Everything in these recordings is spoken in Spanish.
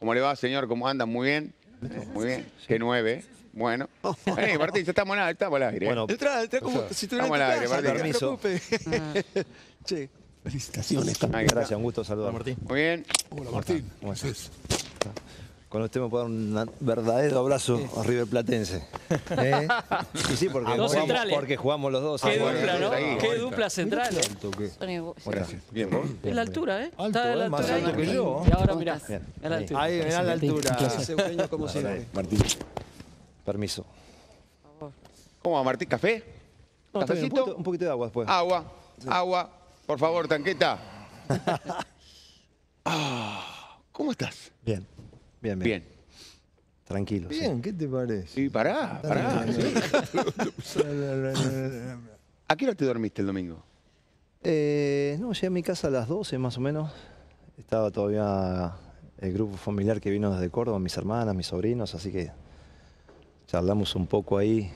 ¿Cómo le va, señor? ¿Cómo anda? Muy bien. Muy bien. Qué nueve. Bueno. Martín, ya estamos, al aire. Bueno, entra, trae como si tuviera al aire, Martín. Permiso. che. Felicitaciones. Gracias, un gusto saludar. Martín. Muy bien. Hola, Martín. ¿Cómo estás? Cuando usted me pueda dar un verdadero abrazo a River Platense. ¿Eh? Y sí, porque, jugamos, los dos. Qué ah, dupla, ¿no? Qué dupla central. ¿eh? Gracias. Bien, vos. Es la altura, ¿eh? Alto, Está la ¿eh? altura más alto que yo. Y ahora mirá. Ahí, mirá la altura. Martín. Permiso. ¿Cómo va, Martín? ¿Café? ¿Cafecito? Un, poquito, de agua después. Agua, agua. Por favor, tanqueta. Ah, ¿Cómo estás? Bien. Bien, bien. bien. Tranquilo. Bien, ¿qué te parece? Y pará, pará. ¿A qué hora te dormiste el domingo? Eh, no, llegué a mi casa a las 12 más o menos. Estaba todavía el grupo familiar que vino desde Córdoba, mis hermanas, mis sobrinos, así que charlamos un poco ahí.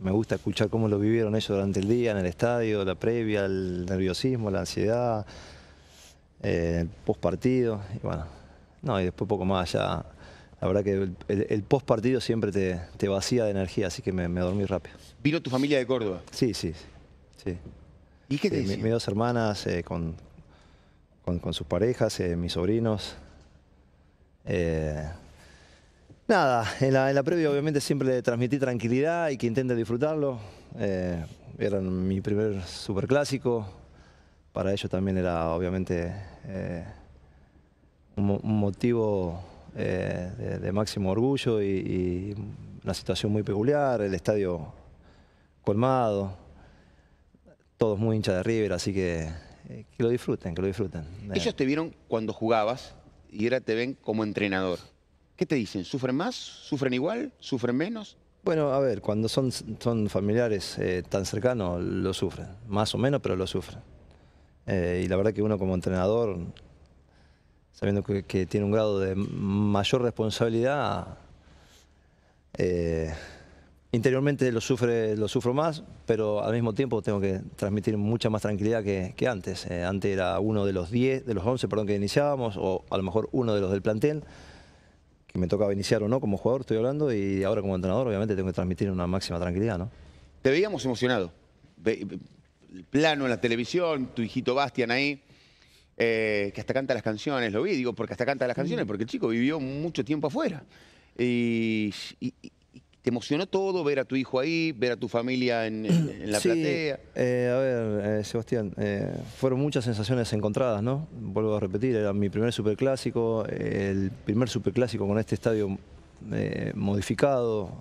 Me gusta escuchar cómo lo vivieron ellos durante el día, en el estadio, la previa, el nerviosismo, la ansiedad, eh, el post partido. Y bueno, no, y después poco más ya. La verdad que el, post partido siempre te, vacía de energía, así que me, dormí rápido. ¿Vino tu familia de Córdoba? Sí, sí. sí. ¿Y qué te mis dos hermanas eh, con, sus parejas, eh, mis sobrinos. Eh, nada, en la, previa obviamente siempre transmití tranquilidad y que intente disfrutarlo. era mi primer superclásico. Para ellos también era obviamente un, motivo eh, de, máximo orgullo y, una situación muy peculiar, el estadio colmado, todos muy hinchas de River, así que eh, que lo disfruten, que lo disfruten. Eh. Ellos te vieron cuando jugabas y ahora te ven como entrenador. ¿Qué te dicen? ¿Sufren más? ¿Sufren igual? ¿Sufren menos? Bueno, a ver, cuando son, son familiares tan cercanos, lo sufren, más o menos, pero lo sufren. y la verdad que uno como entrenador sabiendo que, tiene un grado de mayor responsabilidad, eh, interiormente lo, sufre, lo sufro más, pero al mismo tiempo tengo que transmitir mucha más tranquilidad que, antes. Eh, antes era uno de los 10, de los 11 perdón, que iniciábamos, o a lo mejor uno de los del plantel, que me tocaba iniciar o no como jugador, estoy hablando, y ahora como entrenador obviamente tengo que transmitir una máxima tranquilidad. ¿no? Te veíamos emocionado, plano en la televisión, tu hijito Bastian ahí. Eh, que hasta canta las canciones, lo vi, digo, porque hasta canta las mm. canciones, porque el chico vivió mucho tiempo afuera. Y, ¿Te emocionó todo ver a tu hijo ahí, ver a tu familia en, la platea? Eh, a ver, eh, Sebastián, fueron muchas sensaciones encontradas, ¿no? Vuelvo a repetir, era mi primer superclásico, el primer superclásico con este estadio modificado,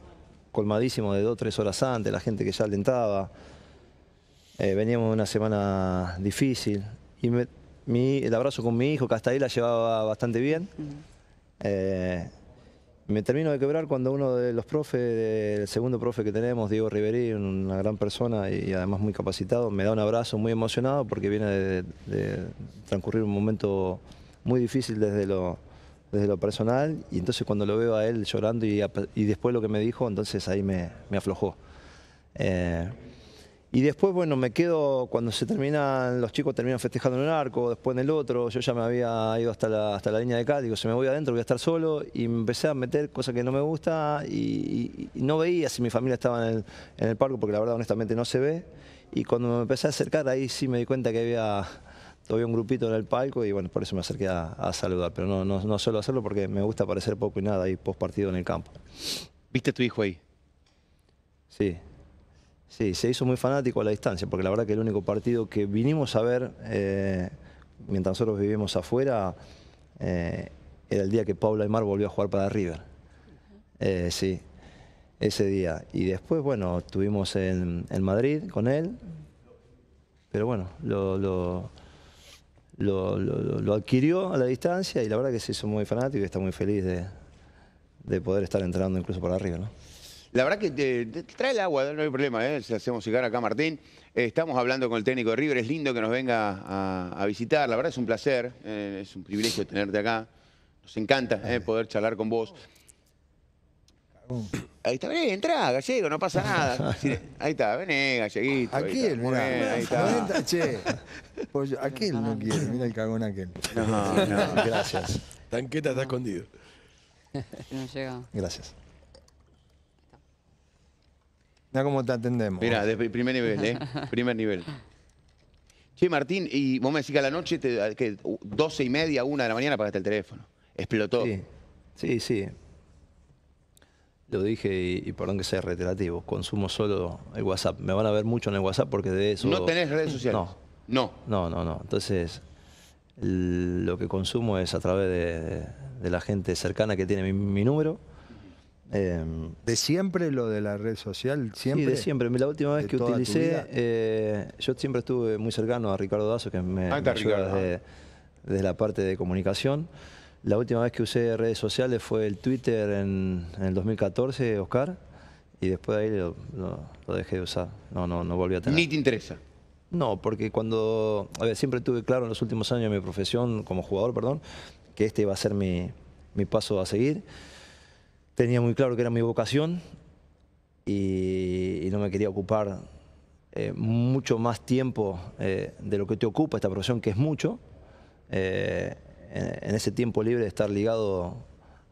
colmadísimo de dos o tres horas antes, la gente que ya alentaba. veníamos de una semana difícil y me el abrazo con mi hijo, que hasta ahí la llevaba bastante bien. Eh, me termino de quebrar cuando uno de los profes, el segundo profe que tenemos, Diego Riveri, una gran persona y además muy capacitado, me da un abrazo muy emocionado porque viene de, transcurrir un momento muy difícil desde lo, desde lo personal y entonces cuando lo veo a él llorando y, después lo que me dijo, entonces ahí me, aflojó. Eh, y después, bueno, me quedo, cuando se terminan, los chicos terminan festejando en un arco, después en el otro, yo ya me había ido hasta la, hasta la línea de acá, digo, me voy adentro voy a estar solo, y me empecé a meter cosas que no me gusta, y, no veía si mi familia estaba en el, en porque la verdad honestamente no se ve, y cuando me empecé a acercar, ahí sí me di cuenta que había todavía un grupito en el palco y bueno, por eso me acerqué a, saludar, pero no, no, no, suelo hacerlo porque me gusta aparecer poco y nada ahí post partido en el campo. ¿Viste a tu hijo ahí? Sí, Sí, se hizo muy fanático a la distancia, porque la verdad que el único partido que vinimos a ver eh, mientras nosotros vivimos afuera eh, era el día que Paula Aymar volvió a jugar para River. Eh, sí, ese día. Y después, bueno, estuvimos en, Madrid con él, pero bueno, lo, lo, adquirió a la distancia y la verdad que se hizo muy fanático y está muy feliz de, poder estar entrenando incluso para arriba, ¿no? La verdad que te, trae el agua, no hay problema, ¿eh? si hacemos llegar acá Martín. Eh, estamos hablando con el técnico de River, es lindo que nos venga a, visitar, la verdad es un placer, eh, es un privilegio tenerte acá. Nos encanta poder charlar con vos. Ahí está, vení, entra, gallego, no pasa nada. Ahí está, vení, galleguito. aquí mirá. está. Mirá, no quiere, mira el cagón aquel. No, no, gracias. Tanqueta está escondido. No llega. Gracias. Mira cómo te atendemos. Mira, de primer nivel, ¿eh? primer nivel. Che, Martín, y vos me decís que a la noche, que 12 y media, una de la mañana apagaste el teléfono. Explotó. Sí, sí. sí. Lo dije y, perdón que sea reiterativo. Consumo solo el WhatsApp. Me van a ver mucho en el WhatsApp porque de eso. ¿No tenés redes sociales? No. No. No, no, Entonces, lo que consumo es a través de, la gente cercana que tiene mi número Em, ¿De siempre lo de la red social? ¿Siempre? Sí, de siempre. La última vez que utilicé, eh, yo siempre estuve muy cercano a Ricardo Dazo, que me, ah, desde, la parte de comunicación. La última vez que usé redes sociales fue el Twitter en, el 2014, Oscar, y después de ahí lo, dejé de usar. No, no, no volví a tener. ¿Ni te interesa? No, porque cuando... A ver, siempre tuve claro en los últimos años de mi profesión, como jugador, perdón, que este iba a ser mi, mi paso a seguir tenía muy claro que era mi vocación y, no me quería ocupar eh, mucho más tiempo eh, de lo que te ocupa esta profesión, que es mucho, eh, en, ese tiempo libre de estar ligado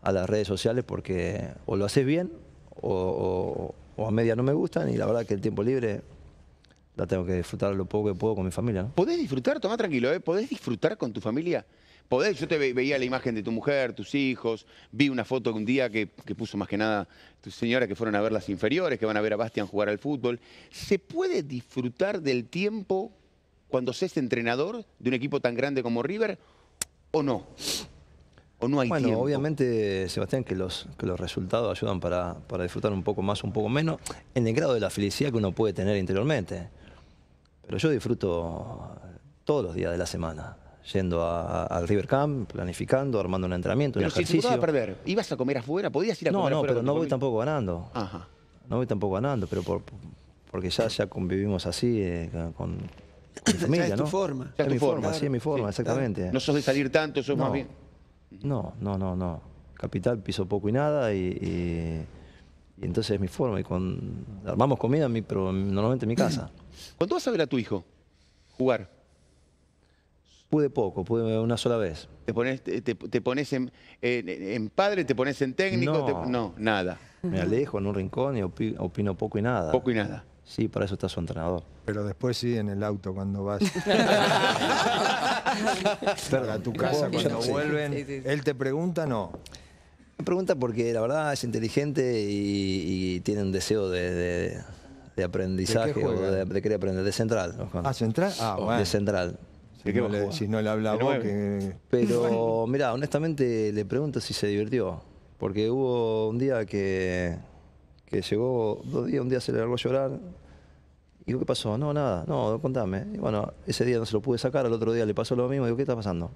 a las redes sociales porque o lo haces bien o, a media no me gustan y la verdad que el tiempo libre la tengo que disfrutar lo poco que puedo con mi familia. ¿Podés disfrutar? toma tranquilo, ¿eh? ¿podés disfrutar con tu familia? podés, yo te veía la imagen de tu mujer, tus hijos, vi una foto un día que, puso más que nada tus señora que fueron a ver las inferiores, que van a ver a Bastian jugar al fútbol. ¿Se puede disfrutar del tiempo cuando se es entrenador de un equipo tan grande como River o no? ¿O no hay bueno, obviamente, Sebastián, que los, que los resultados ayudan para, para, disfrutar un poco más, un poco menos, en el grado de la felicidad que uno puede tener interiormente. Pero yo disfruto todos los días de la semana yendo a, River Camp, planificando, armando un entrenamiento, un ejercicio. si te a perder, ¿ibas a comer afuera? ¿Podías ir a comer no, afuera? No, no, pero no voy tampoco ganando. Ajá. No voy tampoco ganando, pero por, porque ya, ya convivimos así eh, con, mi familia, es tu forma. es, mi forma, sí, es mi forma, exactamente. No sos de salir tanto, sos más bien... No, no, no, no. Capital piso poco y nada y, y, entonces es mi forma. Y con, armamos comida, pero normalmente en mi casa. ¿Cuándo vas a ver a tu hijo jugar? Pude poco, pude una sola vez. ¿Te pones, te, pones en, en, padre, te pones en técnico? No, nada. Me alejo en un rincón y opino, poco y nada. Poco y nada. Sí, para eso está su entrenador. Pero después sí en el auto cuando vas. a tu casa cuando vuelven. Él te pregunta, no. Me pregunta porque la verdad es inteligente y, tiene un deseo de, aprendizaje ¿De o de, querer aprender. De central. Ah, central. Ah, bueno. De central si, no le, si Pero mira, honestamente le pregunto si se divirtió. Porque hubo un día que, que llegó, dos días, un día se le largó a llorar. Y digo, ¿qué pasó? No, nada, no, contame. Y bueno, ese día no se lo pude sacar, al otro día le pasó lo mismo. Digo, ¿qué está pasando?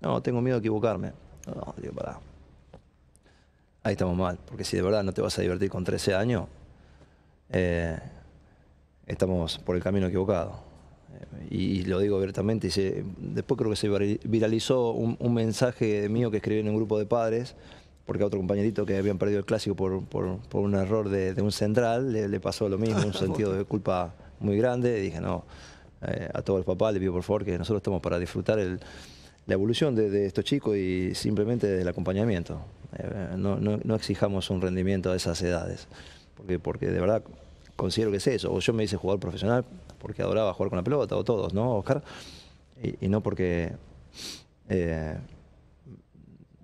No, tengo miedo de equivocarme. No, digo, Ahí estamos mal, porque si de verdad no te vas a divertir con 13 años, eh, estamos por el camino equivocado y, lo digo abiertamente, después creo que se viralizó un, mensaje mío que escribí en un grupo de padres, porque a otro compañerito que habían perdido el clásico por, un error de, un central, le, pasó lo mismo, un sentido de culpa muy grande, y dije, no, eh, a todos los papás les pido por favor que nosotros estamos para disfrutar la evolución de, estos chicos y simplemente del acompañamiento. Eh, no, exijamos un rendimiento a esas edades, porque, porque de verdad considero que es eso. O yo me hice jugador profesional porque adoraba jugar con la pelota, o todos, ¿no, Oscar? Y, no porque eh,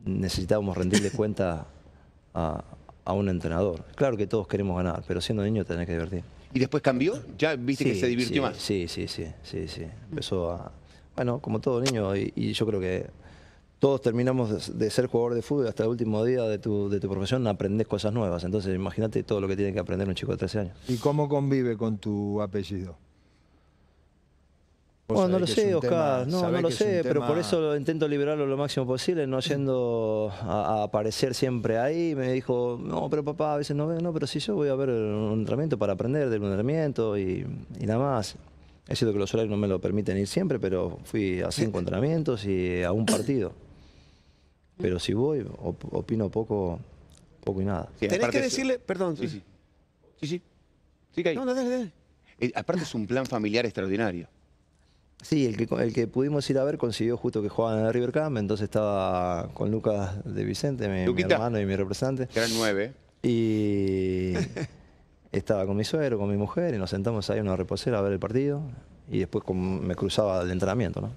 necesitábamos rendirle cuenta a, un entrenador. Claro que todos queremos ganar, pero siendo niño tenés que divertir. ¿Y después cambió? ¿Ya viste que se divirtió más? Sí, sí, sí, sí, sí. Mm. Empezó a... Bueno, como todo niño, y, yo creo que todos terminamos de ser jugador de fútbol hasta el último día de tu, de tu profesión aprendes cosas nuevas. Entonces imagínate todo lo que tiene que aprender un chico de 13 años. ¿Y cómo convive con tu apellido? Bueno, oh, no lo sé, Oscar, no, no lo sé, pero por eso lo intento liberarlo lo máximo posible, no yendo a, aparecer siempre ahí. Me dijo, no, pero papá, a veces no veo, no, pero si yo voy a ver un entrenamiento para aprender del entrenamiento y, nada más. Es cierto que los horarios no me lo permiten ir siempre, pero fui a cinco entrenamientos y a un partido. Pero si voy, opino poco, poco y nada. Tenés que decirle, perdón. Sí, sí. Sí, sí. No, no, dale, dale. Eh, aparte es un plan familiar extraordinario. Sí, el que, el que pudimos ir a ver consiguió justo que jugaban en el River Camp, entonces estaba con Lucas de Vicente, mi, hermano y mi representante. Que eran nueve. Y estaba con mi suegro, con mi mujer, y nos sentamos ahí en una reposera a ver el partido, y después me cruzaba el entrenamiento. ¿no?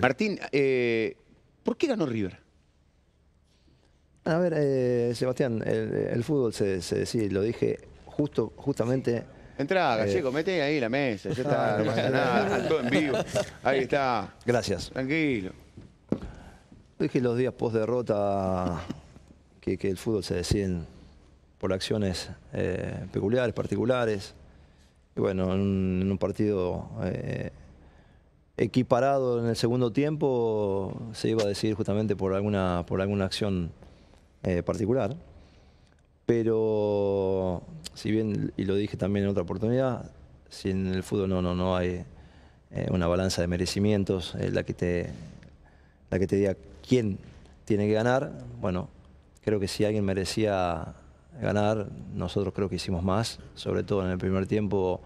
Martín, eh, ¿por qué ganó River? A ver, eh, Sebastián, el, fútbol se, se decide, lo dije justo, justamente Entraga, eh. Gallego, mete ahí la mesa. Ya está, no pasa Todo en vivo. Ahí está. Gracias. Tranquilo. Dije los días post derrota que, el fútbol se decide por acciones eh, peculiares, particulares. Y bueno, en un, partido eh, equiparado en el segundo tiempo se iba a decidir justamente por alguna, por alguna acción particular. Pero, si bien, y lo dije también en otra oportunidad, si en el fútbol no, no, no hay eh, una balanza de merecimientos, eh, la, que te, la que te diga quién tiene que ganar, bueno, creo que si alguien merecía ganar, nosotros creo que hicimos más, sobre todo en el primer tiempo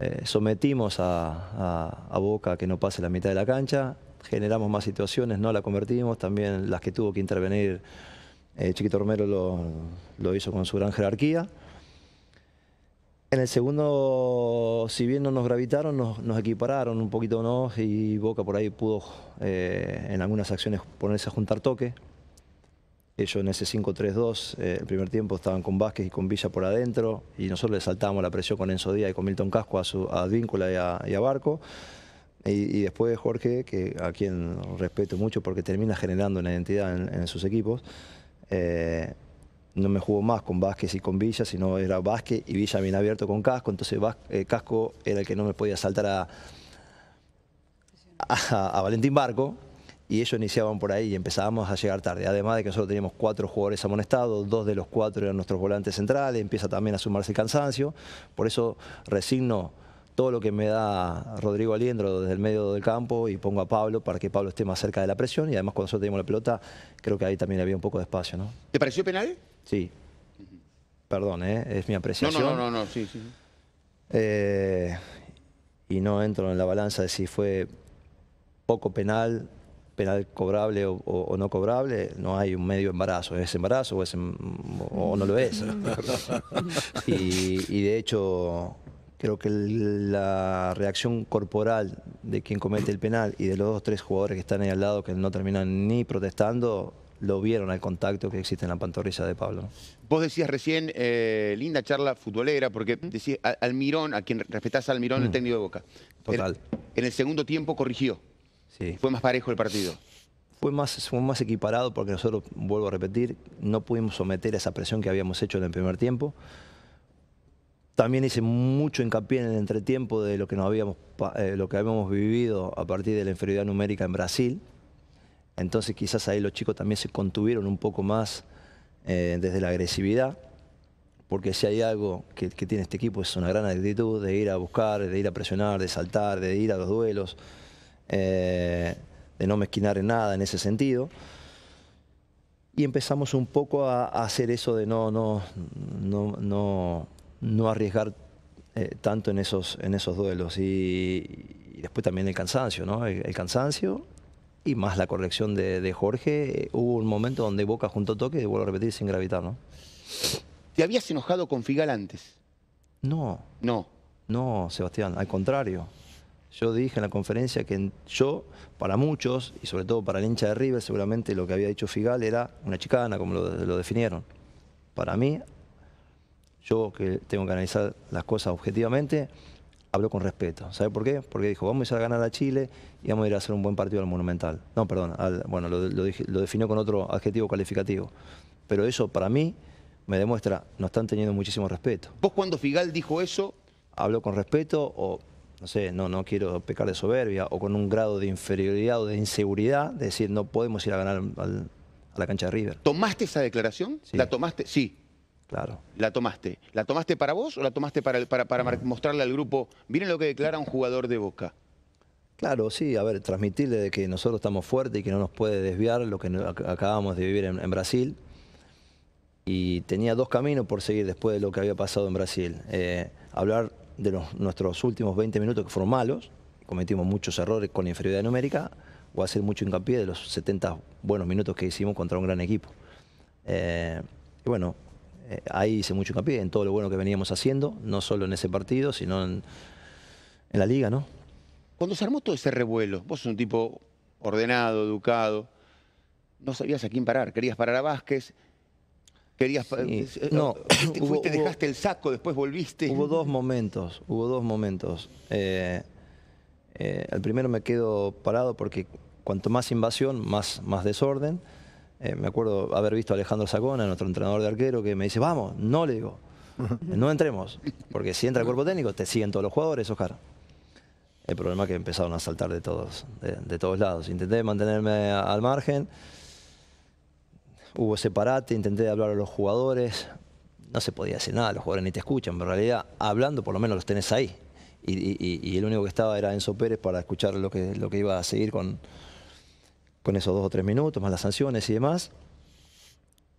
eh, sometimos a, a, Boca que no pase la mitad de la cancha, generamos más situaciones, no la convertimos, también las que tuvo que intervenir eh, Chiquito Romero lo, hizo con su gran jerarquía. En el segundo, si bien no nos gravitaron, nos, equipararon un poquito no y Boca por ahí pudo eh, en algunas acciones ponerse a juntar toque. Ellos en ese 5-3-2, eh, el primer tiempo estaban con Vázquez y con Villa por adentro y nosotros le saltamos la presión con Enzo Díaz y con Milton Casco a, su, y a, Barco. Y, después Jorge, que a quien respeto mucho porque termina generando una identidad en sus equipos, eh, no me jugó más con Vázquez y con Villa, sino era Vázquez y Villa bien abierto con Casco, entonces eh, Casco era el que no me podía saltar a, a Valentín Barco, y ellos iniciaban por ahí y empezábamos a llegar tarde. Además de que nosotros teníamos cuatro jugadores amonestados, dos de los cuatro eran nuestros volantes centrales, empieza también a sumarse el cansancio. Por eso resigno todo lo que me da Rodrigo Aliendro desde el medio del campo y pongo a Pablo para que Pablo esté más cerca de la presión y además cuando nosotros teníamos la pelota creo que ahí también había un poco de espacio. ¿no? ¿Te pareció penal? Sí. Perdón, ¿eh? es mi apreciación. No, no, no, no, sí, sí. Eh, y no entro en la balanza de si fue poco penal, penal cobrable o, no cobrable, no hay un medio embarazo. Es embarazo o, es, em, o no lo es. y de hecho Creo que la reacción corporal de quien comete el penal y de los dos o tres jugadores que están ahí al lado que no terminan ni protestando lo vieron al contacto que existe en la pantorrilla de Pablo. Vos decías recién, eh, linda charla futbolera, porque decías Almirón, a quien respetás Almirón, el mm. técnico de Boca. Total. En, el segundo tiempo corrigió. Sí. Fue más parejo el partido. Fue más, fue más equiparado porque nosotros, vuelvo a repetir, no pudimos someter esa presión que habíamos hecho en el primer tiempo. También hice mucho hincapié en el entretiempo de lo que, habíamos, eh, lo que habíamos vivido a partir de la inferioridad numérica en Brasil. Entonces quizás ahí los chicos también se contuvieron un poco más eh, desde la agresividad, porque si hay algo que, tiene este equipo es una gran actitud de ir a buscar, de ir a presionar, de saltar, de ir a los duelos, eh, de no mezquinar en nada en ese sentido y empezamos un poco a, a hacer eso de no, no, no, no, no arriesgar eh, tanto en esos, en esos duelos. Y, después también el cansancio, ¿no? El, cansancio y más la corrección de, Jorge. Hubo un momento donde Boca junto toque, y vuelvo a repetir, sin gravitar, ¿no? ¿Te habías enojado con Figal antes? No. No. No, Sebastián, al contrario. Yo dije en la conferencia que yo, para muchos, y sobre todo para el hincha de River, seguramente lo que había dicho Figal era una chicana, como lo, lo definieron. Para mí, yo que tengo que analizar las cosas objetivamente, habló con respeto. ¿Sabe por qué? Porque dijo, vamos a ganar a Chile y vamos a ir a hacer un buen partido al Monumental. No, perdón, bueno, lo, definió con otro adjetivo calificativo. Pero eso para mí me demuestra, nos están teniendo muchísimo respeto. ¿Vos cuando Figal dijo eso? Habló con respeto o, no sé, no, no quiero pecar de soberbia o con un grado de inferioridad o de inseguridad, de decir, no podemos ir a ganar a la cancha de River. ¿Tomaste esa declaración? Sí. ¿La tomaste? Sí. Claro. La tomaste. ¿La tomaste para vos o la tomaste para, mostrarle al grupo? Miren lo que declara un jugador de Boca. Claro, sí, a ver, transmitirle de que nosotros estamos fuertes y que no nos puede desviar lo que acabamos de vivir en, Brasil. Y tenía dos caminos por seguir después de lo que había pasado en Brasil. Eh, hablar de nuestros últimos 20 minutos que fueron malos, cometimos muchos errores con inferioridad numérica, o hacer mucho hincapié de los 70 buenos minutos que hicimos contra un gran equipo. Eh, bueno, eh, ahí hice mucho hincapié en todo lo bueno que veníamos haciendo, no solo en ese partido, sino en, la liga, ¿no? Cuando se armó todo ese revuelo, vos sos un tipo ordenado, educado, no sabías a quién parar, querías parar a Vázquez, querías... Eh, no, eh, te dejaste el saco, después volviste. Hubo dos momentos, hubo dos momentos. el primero me quedo parado porque cuanto más invasión, más, más desorden. Eh, me acuerdo haber visto a Alejandro Sacona, nuestro entrenador de arquero, que me dice, vamos, no le digo, no entremos, porque si entra el cuerpo técnico, te siguen todos los jugadores, Oscar. El problema es que empezaron a saltar de todos, de, todos lados. Intenté mantenerme al margen, hubo parate, intenté hablar a los jugadores, no se podía decir nada, los jugadores ni te escuchan, pero en realidad hablando por lo menos los tenés ahí. Y, el único que estaba era Enzo Pérez para escuchar lo que, lo que iba a seguir con, con esos dos o tres minutos, más las sanciones y demás.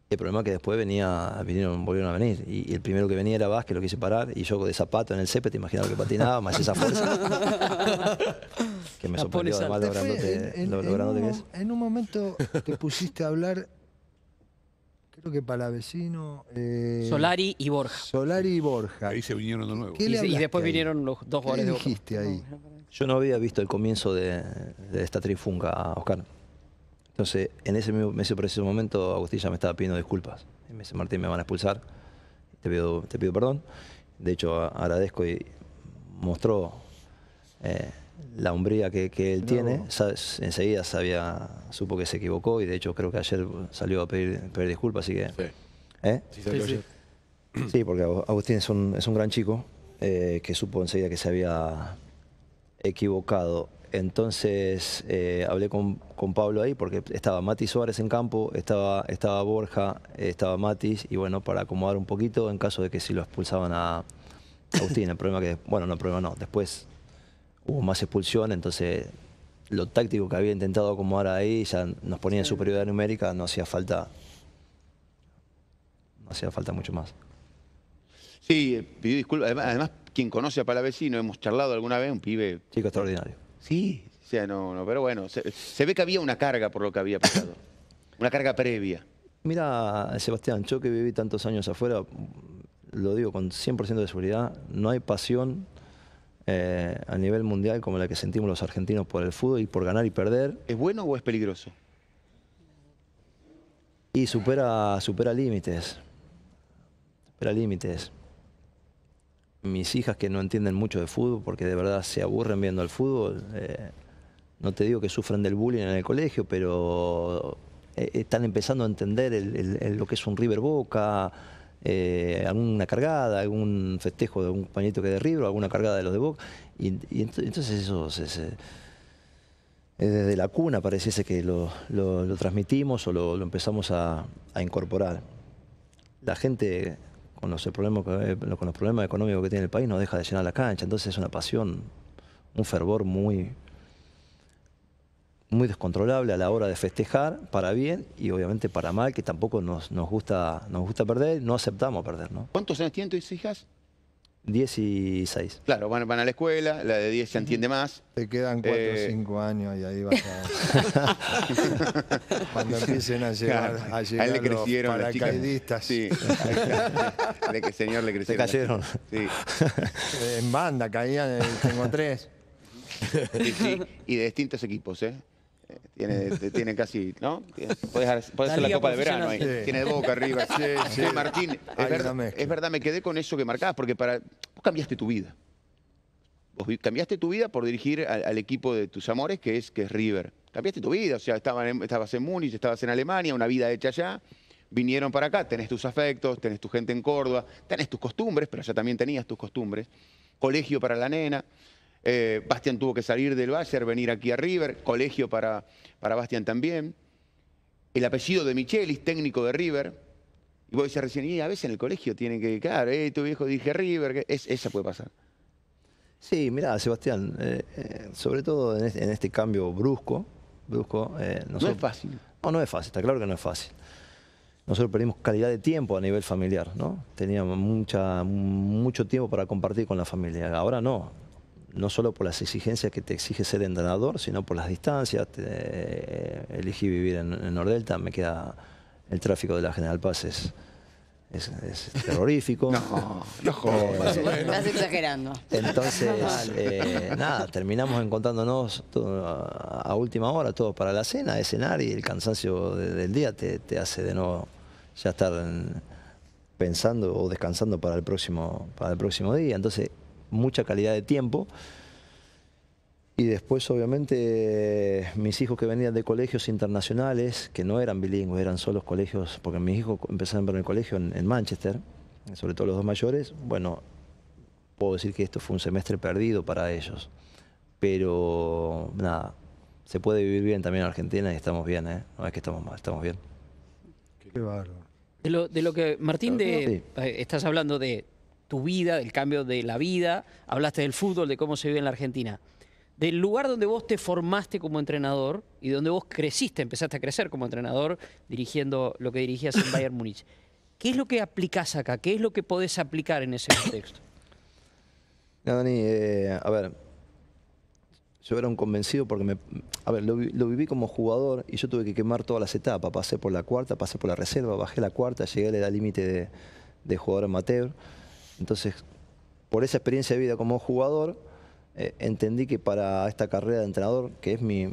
El problema es que después venía, vinieron, volvieron a venir. Y, el primero que venía era Vázquez, lo quise parar. Y yo de zapato en el césped, te imaginaba que patinaba, más esa fuerza. que me sorprendió además en, un, momento te pusiste a hablar, creo que para vecino. Eh, Solari y Borja. Solari y Borja. Ahí se vinieron de nuevo. Y, después vinieron los dos goles de Yo no había visto el comienzo de, de esta trifunga, Oscar. Entonces, en ese, mismo, ese preciso momento, Agustín ya me estaba pidiendo disculpas. Y me dice, Martín, me van a expulsar, te pido, te pido perdón. De hecho, agradezco y mostró eh, la hombría que, él tiene. enseguida sabía, supo que se equivocó y de hecho creo que ayer salió a pedir, pedir disculpas, así que... Sí. ¿eh? porque Agustín es un, es un gran chico eh, que supo enseguida que se había equivocado. Entonces eh, hablé con, Pablo ahí porque estaba Mati Suárez en campo, estaba, estaba Borja, estaba Matis y bueno, para acomodar un poquito en caso de que si lo expulsaban a Agustín. El problema que, bueno, no, el problema no, después hubo más expulsión, entonces lo táctico que había intentado acomodar ahí ya nos ponía en superioridad numérica, no hacía falta, no hacía falta mucho más. Sí, eh, pido disculpas. Además, además, quien conoce a Palavecino, hemos charlado alguna vez, un pibe... Chico extraordinario. Sí, no, no, pero bueno, se, ve que había una carga por lo que había pasado, una carga previa. Mira, Sebastián, yo que viví tantos años afuera, lo digo con 100% de seguridad, no hay pasión eh, a nivel mundial como la que sentimos los argentinos por el fútbol y por ganar y perder. ¿Es bueno o es peligroso? Y supera, supera límites. Supera límites mis hijas que no entienden mucho de fútbol, porque de verdad se aburren viendo el fútbol, eh, no te digo que sufren del bullying en el colegio, pero eh, están empezando a entender lo que es un River Boca, eh, alguna cargada, algún festejo de un pañito que de River, alguna cargada de los de Boca. Y, entonces eso se, desde la cuna pareciese que lo, transmitimos o lo, empezamos a, a incorporar. La gente con los, problemas, eh, con los problemas económicos que tiene el país, no deja de llenar la cancha. Entonces es una pasión, un fervor muy, muy descontrolable a la hora de festejar, para bien y obviamente para mal, que tampoco nos, gusta, nos gusta perder, no aceptamos perder. ¿Cuántos años tienen tus hijas? 10 y 6. Claro, van, van a la escuela, la de 10 se entiende más. Te quedan 4 o 5 eh, años y ahí vas a... Cuando empiecen a llegar, claro, a llegar a él le crecieron los paracaidistas. Sí. le, señor, le crecieron. Se cayeron. Sí. En banda caían, eh, tengo 3. Sí, sí. Y de distintos equipos, ¿eh? Tiene, tiene casi, ¿no? Puedes hacer la copa de verano ahí. Tiene boca arriba. Sí, Martín, es, verdad, me quedé con eso que marcabas, porque para, vos cambiaste tu vida. cambiaste tu vida por dirigir al, equipo de tus amores, que es, que River. Cambiaste tu vida, o sea, estabas en Múnich, estabas en Alemania, una vida hecha allá vinieron para acá, tenés tus afectos, tenés tu gente en Córdoba, tenés tus costumbres, pero allá también tenías tus costumbres, colegio para la nena. Eh, Bastián tuvo que salir del Bayer, venir aquí a River, colegio para, para Bastian también. El apellido de Michelis, técnico de River. Y vos decís recién, y a veces en el colegio tienen que, claro, eh, tu viejo dije River, es, esa puede pasar. Sí, mira Sebastián, eh, sobre todo en este, cambio brusco, brusco no es fácil. No, no es fácil, está claro que no es fácil nosotros perdimos calidad de tiempo a nivel familiar, ¿no? Teníamos mucha, mucho tiempo para compartir con la familia. Ahora no, no solo por las exigencias que te exige ser entrenador, sino por las distancias. Eh, elegí vivir en, Nordelta, me queda el tráfico de la General Paz es, es, terrorífico. no, no eh, Estás exagerando. Entonces, eh, nada, terminamos encontrándonos a última hora, todo para la cena, de cenar y el cansancio del día te, hace de nuevo ya estar pensando o descansando para el próximo, para el próximo día. Entonces, mucha calidad de tiempo. Y después, obviamente, mis hijos que venían de colegios internacionales, que no eran bilingües, eran solos colegios, porque mis hijos empezaron en el colegio en, Manchester, sobre todo los dos mayores, bueno, puedo decir que esto fue un semestre perdido para ellos. Pero nada, se puede vivir bien también en Argentina y estamos bien, ¿eh? No es que estamos mal, estamos bien. Qué De lo, que, Martín, de, eh, estás hablando de tu vida, del cambio de la vida, hablaste del fútbol, de cómo se vive en la Argentina. Del lugar donde vos te formaste como entrenador y donde vos creciste, empezaste a crecer como entrenador dirigiendo lo que dirigías en Bayern Múnich. ¿Qué es lo que aplicás acá? ¿Qué es lo que podés aplicar en ese contexto? Eh, a ver, yo era un convencido porque me, a ver, lo, viví como jugador y yo tuve que quemar todas las etapas. Pasé por la cuarta, pasé por la reserva, bajé la cuarta, llegué a la límite de, de, jugador amateur. Entonces, por esa experiencia de vida como jugador, eh, entendí que para esta carrera de entrenador, que es mi,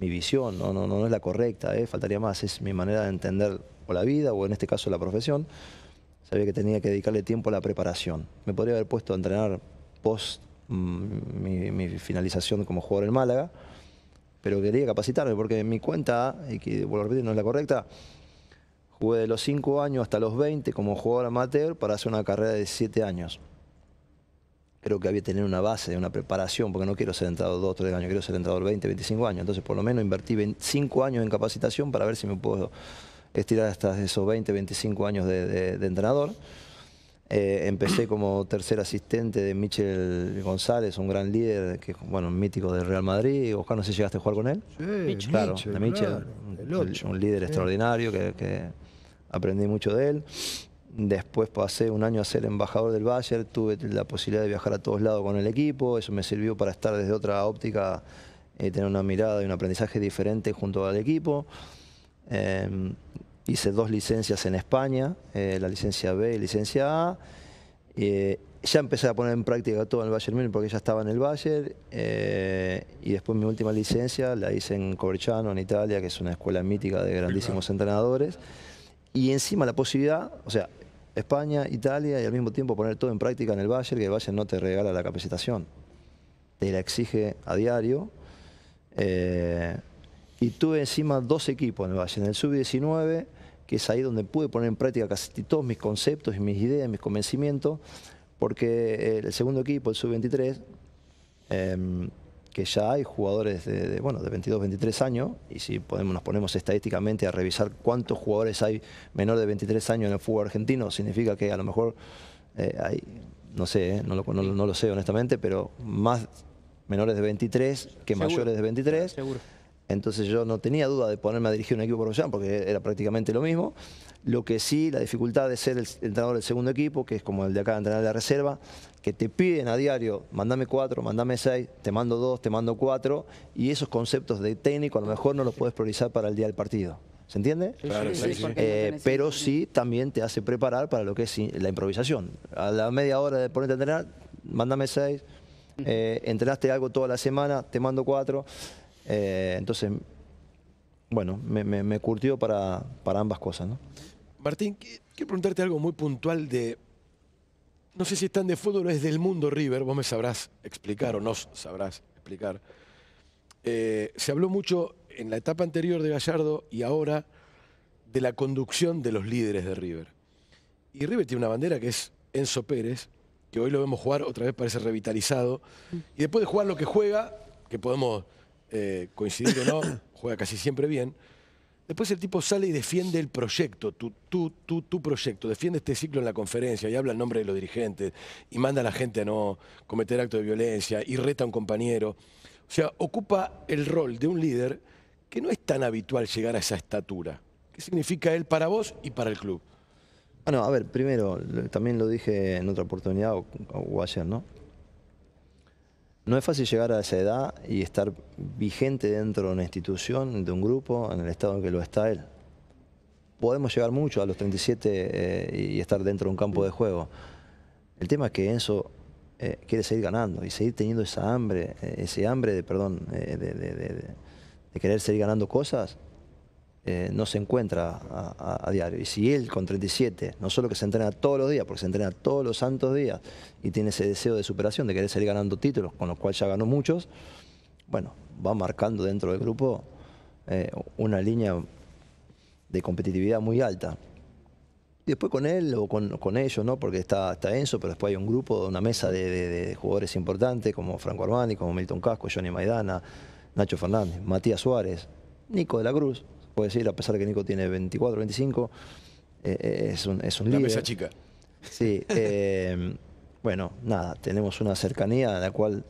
visión, no, no, no, es la correcta, ¿eh? faltaría más, es mi manera de entender o la vida o en este caso la profesión, sabía que tenía que dedicarle tiempo a la preparación. Me podría haber puesto a entrenar post mm, mi, finalización como jugador en Málaga, pero quería capacitarme porque en mi cuenta, y que vuelvo a repetir, no es la correcta, Jugué de los 5 años hasta los 20 como jugador amateur para hacer una carrera de 7 años. Creo que había que tener una base, una preparación, porque no quiero ser entrenador 2 o 3 años, quiero ser entrenador 20, 25 años. Entonces, por lo menos invertí 5 años en capacitación para ver si me puedo estirar hasta esos 20, 25 años de, entrenador. Eh, empecé como tercer asistente de Michel González, un gran líder, que bueno, mítico del Real Madrid. Oscar, no sé si llegaste a jugar con él. Sí, Michel, de Michel, un, líder extraordinario que aprendí mucho de él. Después pasé un año a ser embajador del Bayern, tuve la posibilidad de viajar a todos lados con el equipo, eso me sirvió para estar desde otra óptica, eh, tener una mirada y un aprendizaje diferente junto al equipo. Em, hice dos licencias en España, eh, la licencia B y licencia A. Eh, ya empecé a poner en práctica todo en el Bayern Múnich, porque ya estaba en el Bayern. Eh, y después mi última licencia la hice en Corciano, en Italia, que es una escuela mítica de grandísimos entrenadores y encima la posibilidad, o sea, España, Italia y al mismo tiempo poner todo en práctica en el Valle, que el Bayern no te regala la capacitación, te la exige a diario. Eh, y tuve encima dos equipos en el en el Sub-19, que es ahí donde pude poner en práctica casi todos mis conceptos y mis ideas, mis convencimientos, porque eh, el segundo equipo, el Sub-23, que ya hay jugadores de, bueno, de 22, 23 años, y si podemos, nos ponemos estadísticamente a revisar cuántos jugadores hay menores de 23 años en el fútbol argentino, significa que a lo mejor eh, hay, no sé, eh, no, lo, sé honestamente, pero más menores de 23 que mayores de 23. Entonces yo no tenía duda de ponerme a dirigir un equipo profesional porque era prácticamente lo mismo. Lo que sí, la dificultad de ser el, entrenador del segundo equipo, que es como el de acá, entrenar de la reserva, que te piden a diario, mandame cuatro, mandame seis, te mando dos, te mando cuatro, y esos conceptos de técnico a lo mejor no los puedes priorizar para el día del partido. ¿Se entiende? Claro, eh, pero sí también te hace preparar para lo que es la improvisación. A la media hora de ponerte a entrenar, mandame seis, mm. eh, entrenaste algo toda la semana, te mando cuatro. Eh, entonces, bueno, me, curtió para, para, ambas cosas. ¿no? Martín, quiero preguntarte algo muy puntual de no sé si están de fútbol o es del mundo River, vos me sabrás explicar o no sabrás explicar. Eh, se habló mucho en la etapa anterior de Gallardo y ahora de la conducción de los líderes de River. Y River tiene una bandera que es Enzo Pérez, que hoy lo vemos jugar, otra vez parece revitalizado. Y después de jugar lo que juega, que podemos eh, coincidir o no, juega casi siempre bien Después el tipo sale y defiende el proyecto, tu, tu, tu, tu, proyecto, defiende este ciclo en la conferencia y habla en nombre de los dirigentes y manda a la gente a no cometer actos de violencia y reta a un compañero. O sea, ocupa el rol de un líder que no es tan habitual llegar a esa estatura. ¿Qué significa él para vos y para el club? Bueno, ah, a ver, primero, también lo dije en otra oportunidad o ayer, ¿no? No es fácil llegar a esa edad y estar vigente dentro de una institución, de un grupo, en el estado en que lo está él. Podemos llegar mucho a los 37 eh, y estar dentro de un campo de juego. El tema es que Enzo eh, quiere seguir ganando y seguir teniendo esa hambre, eh, ese hambre de, perdón, de, querer seguir ganando cosas, eh, no se encuentra a, diario. Y si él con 37, no solo que se entrena todos los días, porque se entrena todos los santos días y tiene ese deseo de superación, de querer salir ganando títulos, con los cuales ya ganó muchos, bueno, va marcando dentro del grupo eh, una línea de competitividad muy alta. después con él o con, ellos, ¿no? porque está, Enzo, pero después hay un grupo, una mesa de, de jugadores importantes como Franco Armani, como Milton Casco, Johnny Maidana, Nacho Fernández, Matías Suárez, Nico de la Cruz, puede decir, a pesar de que Nico tiene 24, 25, eh, eh, es un, es un Mesa chica. Sí. Eh, bueno, nada, tenemos una cercanía en la cual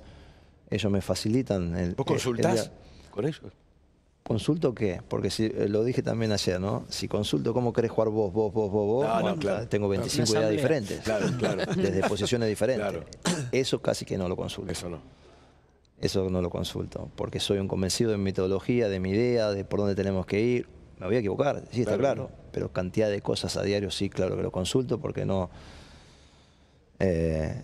ellos me facilitan. El, ¿Vos consultás con ellos? ¿Consulto qué? Porque si, lo dije también ayer, ¿no? Si consulto cómo querés jugar vos, vos, vos, vos, vos, tengo 25 ideas diferentes. Claro, claro. Desde posiciones diferentes. Eso casi que no lo consulto. Eso no eso no lo consulto, porque soy un convencido de mi metodología, de mi idea, de por dónde tenemos que ir. Me voy a equivocar, sí, está claro, pero cantidad de cosas a diario sí, claro que lo consulto, porque no, eh,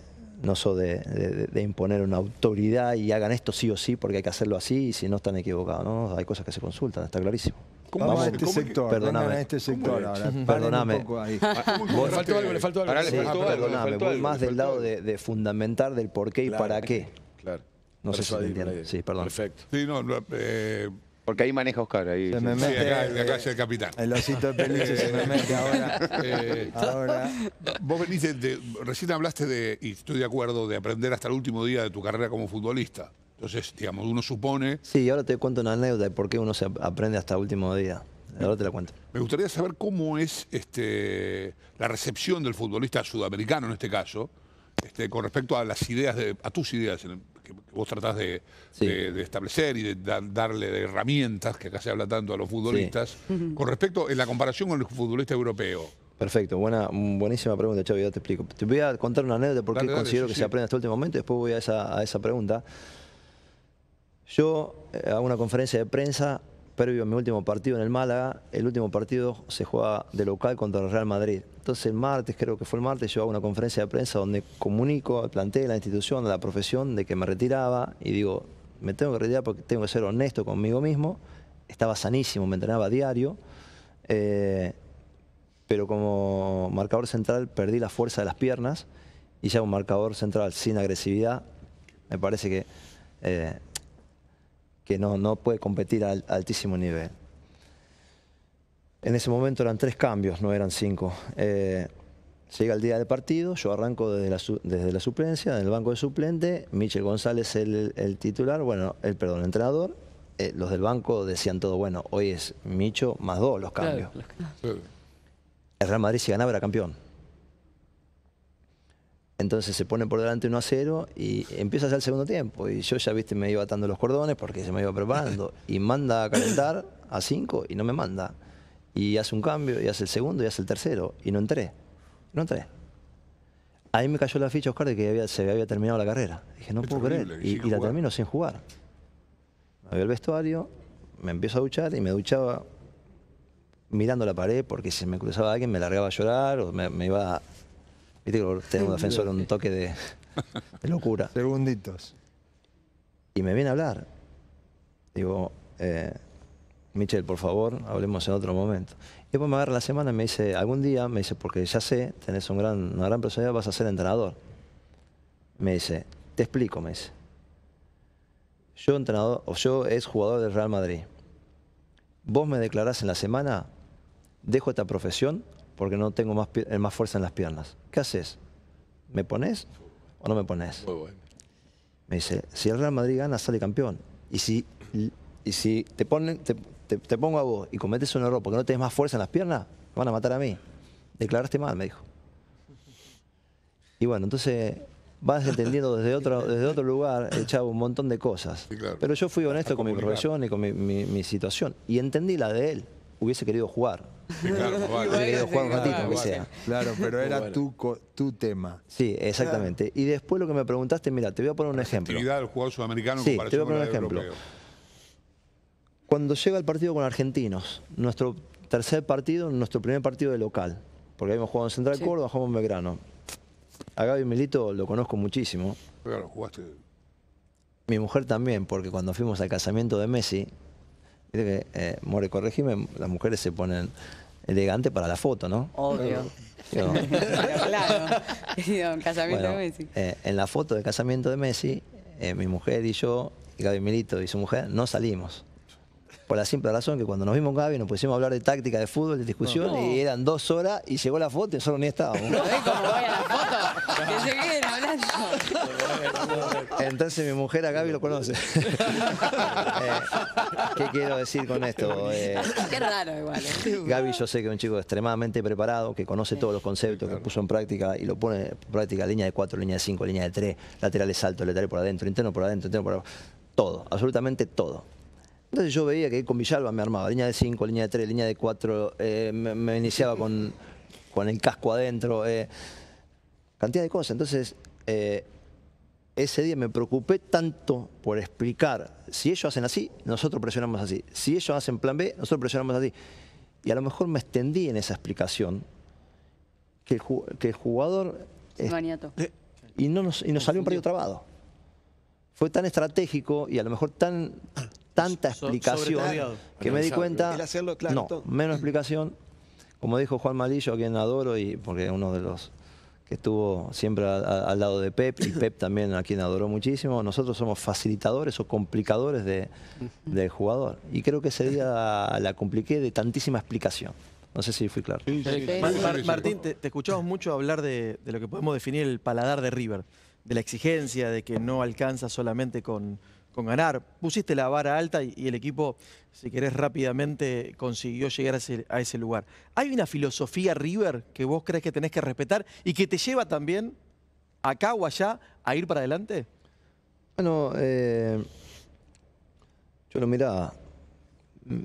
no soy de, imponer una autoridad y hagan esto sí o sí, porque hay que hacerlo así, y si no están equivocados, ¿no? Hay cosas que se consultan, está clarísimo. ¿Cómo Vamos este sector. Perdóname. este sector Perdóname. Ah, ah, le faltó algo, perdóname, más del lado de, fundamentar del por qué y para qué. Claro. No sé si Sí, perdón. Perfecto. Sí, no, eh, porque ahí maneja Oscar. Ahí. Se me mete, acá, es el capitán. El osito de peluche se me eh, mete eh, ahora. Vos venís Recién hablaste de, y estoy de acuerdo, de aprender hasta el último día de tu carrera como futbolista. Entonces, digamos, uno supone... Sí, ahora te cuento una anécdota de por qué uno se aprende hasta el último día. Ahora te la cuento. Me gustaría saber cómo es este, la recepción del futbolista sudamericano, en este caso, este, con respecto a las ideas, a tus ideas vos tratás de, establecer y de darle herramientas, que acá se habla tanto a los futbolistas, con respecto en la comparación con los futbolistas europeo. Perfecto, buena, buenísima pregunta, Chavi, ya te explico. Te voy a contar una anécdota porque considero que se aprende hasta el último momento, después voy a esa, a esa pregunta. Yo eh, hago una conferencia de prensa previo a mi último partido en el Málaga, el último partido se jugaba de local contra el Real Madrid. Entonces el martes, creo que fue el martes, yo hago una conferencia de prensa donde comunico planteé a la institución, a la profesión de que me retiraba y digo, me tengo que retirar porque tengo que ser honesto conmigo mismo. Estaba sanísimo, me entrenaba a diario, eh, pero como marcador central perdí la fuerza de las piernas y ya un marcador central sin agresividad, me parece que... Eh, que no, no puede competir a altísimo nivel. En ese momento eran tres cambios, no eran cinco. Eh, llega el día del partido, yo arranco desde la, desde la suplencia, del banco de suplente, Michel González el, titular, bueno, el, perdón, entrenador, eh, los del banco decían todo, bueno, hoy es Micho más dos los cambios. El Real Madrid si ganaba era campeón. Entonces se pone por delante 1 a 0 y empieza ya el segundo tiempo. Y yo ya, viste, me iba atando los cordones porque se me iba preparando. Y manda a calentar a 5 y no me manda. Y hace un cambio, y hace el segundo, y hace el tercero. Y no entré. No entré. Ahí me cayó la ficha, Oscar, de que se había terminado la carrera. Dije, no puedo creer. Y, la termino sin jugar. Me voy al vestuario, me empiezo a duchar y me duchaba mirando la pared porque si me cruzaba alguien me largaba a llorar o me, me iba Viste que un defensor un toque de, locura. Segunditos. Y me viene a hablar. Digo, eh, Michel, por favor, hablemos en otro momento. Y después me agarra la semana y me dice, algún día, me dice, porque ya sé, tenés un gran, una gran personalidad, vas a ser entrenador. Me dice, te explico, me dice. Yo, entrenador, o yo es jugador del Real Madrid. Vos me declarás en la semana, dejo esta profesión porque no tengo más, eh, más fuerza en las piernas. ¿Qué haces? ¿Me pones o no me pones? Me dice, si el Real Madrid gana, sale campeón. Y si, y si te, ponen, te, pongo a vos y cometes un error porque no tenés más fuerza en las piernas, me van a matar a mí. Declaraste mal, me dijo. Y bueno, entonces vas entendiendo desde otro, desde otro lugar, el eh, chavo, un montón de cosas. Pero yo fui honesto con mi profesión y con mi situación. Y entendí la de él. Hubiese querido jugar, Claro, pero era tu, tema. Sí, exactamente. Y después lo que me preguntaste, mira, te voy a poner un ejemplo. sí, te voy a poner ejemplo. Cuando llega el partido con argentinos, nuestro tercer partido, nuestro primer partido de local, porque habíamos jugado en Central Córdoba, jugamos en Belgrano. A Gaby Milito lo conozco muchísimo. Mi mujer también, porque cuando fuimos al casamiento de Messi, que, eh, More, corregime, las mujeres se ponen elegante para la foto, ¿no? Obvio. claro, en la foto del casamiento de Messi, eh, mi mujer y yo, y Gaby Milito y su mujer, no salimos por la simple razón que cuando nos vimos Gaby nos pusimos a hablar de táctica de fútbol, de discusión, y eran dos horas y llegó la foto y solo ni estábamos. Entonces mi mujer a Gaby lo conoce. Eh, ¿Qué quiero decir con esto? Eh, Qué raro igual. Eh. Gaby yo sé que es un chico extremadamente preparado, que conoce todos los conceptos, que puso en práctica y lo pone en práctica, línea de cuatro, línea de cinco, línea de tres, laterales alto lateral por adentro, interno por adentro, interno por adentro todo, absolutamente todo. Entonces yo veía que con Villalba me armaba, línea de 5, línea de 3, línea de 4, eh, me, iniciaba con, el casco adentro, eh, cantidad de cosas. Entonces, eh, ese día me preocupé tanto por explicar, si ellos hacen así, nosotros presionamos así, si ellos hacen plan B, nosotros presionamos así. Y a lo mejor me extendí en esa explicación, que el, jugador... Y, no y nos salió un partido trabado. Fue tan estratégico y a lo mejor tan tanta explicación que me di cuenta. no, menos mm. explicación. Como dijo Juan Malillo, a quien adoro, y porque uno de los que estuvo siempre al lado de Pep, y Pep también a quien adoró muchísimo, nosotros somos facilitadores o complicadores de, del jugador. Y creo que ese día la compliqué de tantísima explicación. No sé si fui claro. Martín, te, escuchamos mucho hablar de lo que podemos definir el paladar de River, de la exigencia, de que no alcanza solamente con con ganar. Pusiste la vara alta y, el equipo, si querés, rápidamente consiguió llegar a ese, lugar. ¿Hay una filosofía River que vos crees que tenés que respetar y que te lleva también acá o allá a ir para adelante? Bueno, eh, yo lo miraba. Mm,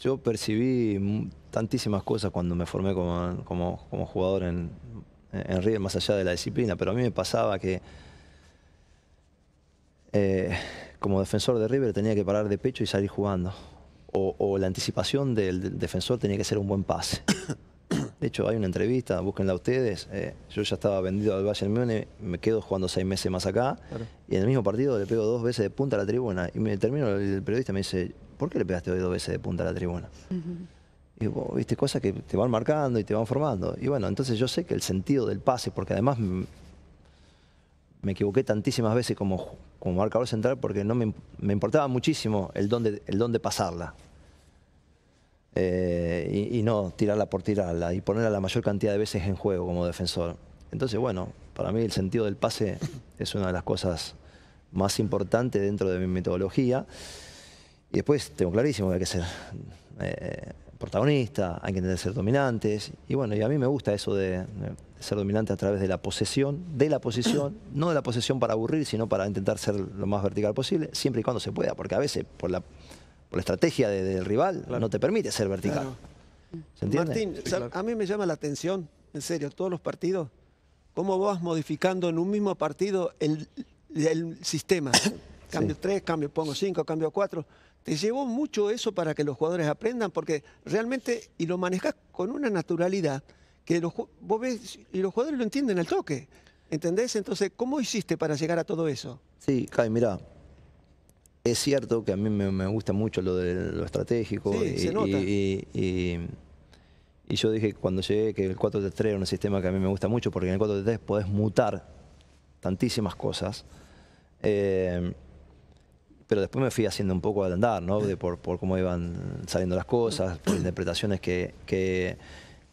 yo percibí tantísimas cosas cuando me formé como, jugador en, River, más allá de la disciplina, pero a mí me pasaba que eh, como defensor de River tenía que parar de pecho y salir jugando. O, la anticipación del defensor tenía que ser un buen pase. De hecho, hay una entrevista, búsquenla ustedes. Eh, yo ya estaba vendido al Bayern Múnich, me quedo jugando seis meses más acá. Y en el mismo partido le pego dos veces de punta a la tribuna. Y me termino, el periodista me dice, ¿por qué le pegaste dos veces de punta a la tribuna? Y vos, viste, cosas que te van marcando y te van formando. Y bueno, entonces yo sé que el sentido del pase, porque además me equivoqué tantísimas veces como como marcador central porque no me, importaba muchísimo el dónde, el pasarla. Eh, y, no tirarla por tirarla y ponerla la mayor cantidad de veces en juego como defensor. Entonces, bueno, para mí el sentido del pase es una de las cosas más importantes dentro de mi metodología. Y después tengo clarísimo que hay que ser eh, protagonista, hay que entender ser dominantes. Y bueno, y a mí me gusta eso de, ser dominante a través de la posesión, de la posición... no de la posesión para aburrir, sino para intentar ser lo más vertical posible, siempre y cuando se pueda, porque a veces por la, por la estrategia del rival no te permite ser vertical. Martín, a mí me llama la atención, en serio, todos los partidos, cómo vas modificando en un mismo partido el, el sistema. Cambio 3, cambio pongo 5, cambio 4. ¿Te llevó mucho eso para que los jugadores aprendan? Porque realmente, y lo manejas con una naturalidad que los, vos y los jugadores lo entienden al toque. ¿Entendés? Entonces, ¿cómo hiciste para llegar a todo eso? Sí, Kai, mira Es cierto que a mí me, gusta mucho lo de lo estratégico. y, Y, yo dije cuando llegué que el 4-3-3 era un sistema que a mí me gusta mucho porque en el 4-3-3 podés mutar tantísimas cosas. Eh, pero después me fui haciendo un poco al andar, ¿no? por, cómo iban saliendo las cosas, por interpretaciones que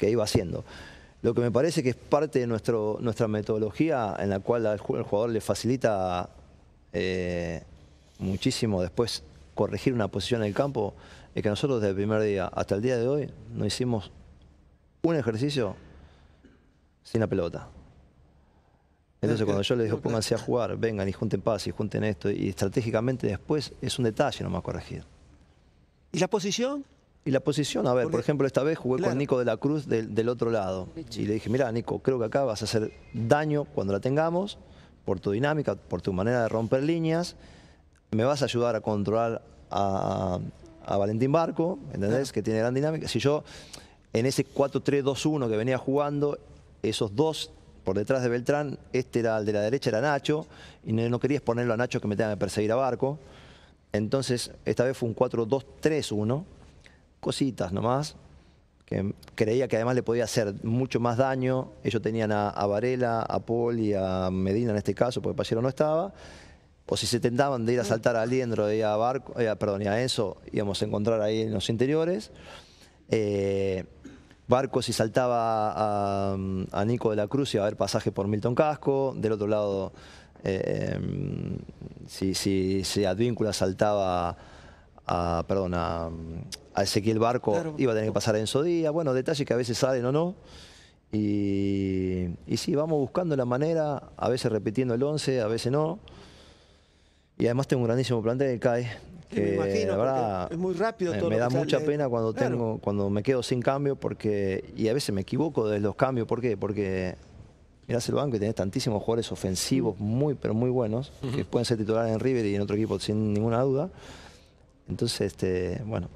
iba haciendo lo que me parece que es parte de nuestro, nuestra metodología en la cual al jugador le facilita eh, muchísimo después corregir una posición en el campo, es que nosotros desde el primer día hasta el día de hoy no hicimos un ejercicio sin la pelota. Entonces cuando yo les digo pónganse a jugar, vengan y junten paz y junten esto, y estratégicamente después es un detalle nomás corregir. ¿Y la posición? Y la posición, a ver, por ejemplo, esta vez jugué con Nico de la Cruz del, otro lado. Y le dije, mira, Nico, creo que acá vas a hacer daño cuando la tengamos, por tu dinámica, por tu manera de romper líneas. Me vas a ayudar a controlar a, Valentín Barco, ¿entendés? Que tiene gran dinámica. Si yo, en ese 4-3-2-1 que venía jugando, esos dos por detrás de Beltrán, este era el de la derecha, era Nacho, y no, no querías ponerlo a Nacho que me tenga que perseguir a Barco. Entonces, esta vez fue un 4-2-3-1 cositas nomás, que creía que además le podía hacer mucho más daño. Ellos tenían a, Varela, a Paul y a Medina en este caso, porque Paciero no estaba. O si se tentaban de ir a saltar a Aliendro y a, Barco, eh, perdón, y a eso íbamos a encontrar ahí en los interiores. Eh, Barco si saltaba a, Nico de la Cruz iba a haber pasaje por Milton Casco. Del otro lado, eh, em, si, si, se Advíncula saltaba a, perdón, a, a Ezequiel Barco iba a tener que pasar en Sodía Bueno, detalles que a veces salen o no. Y, y sí, vamos buscando la manera, a veces repitiendo el 11, a veces no. Y además tengo un grandísimo plantel que CAE. Que me es muy rápido todo. Me da mucha pena cuando tengo, cuando me quedo sin cambio, porque. Y a veces me equivoco de los cambios. ¿Por qué? Porque mirás el banco y tenés tantísimos jugadores ofensivos, mm. muy, pero muy buenos, que pueden ser titulares en River y en otro equipo sin ninguna duda. Entonces, este, bueno.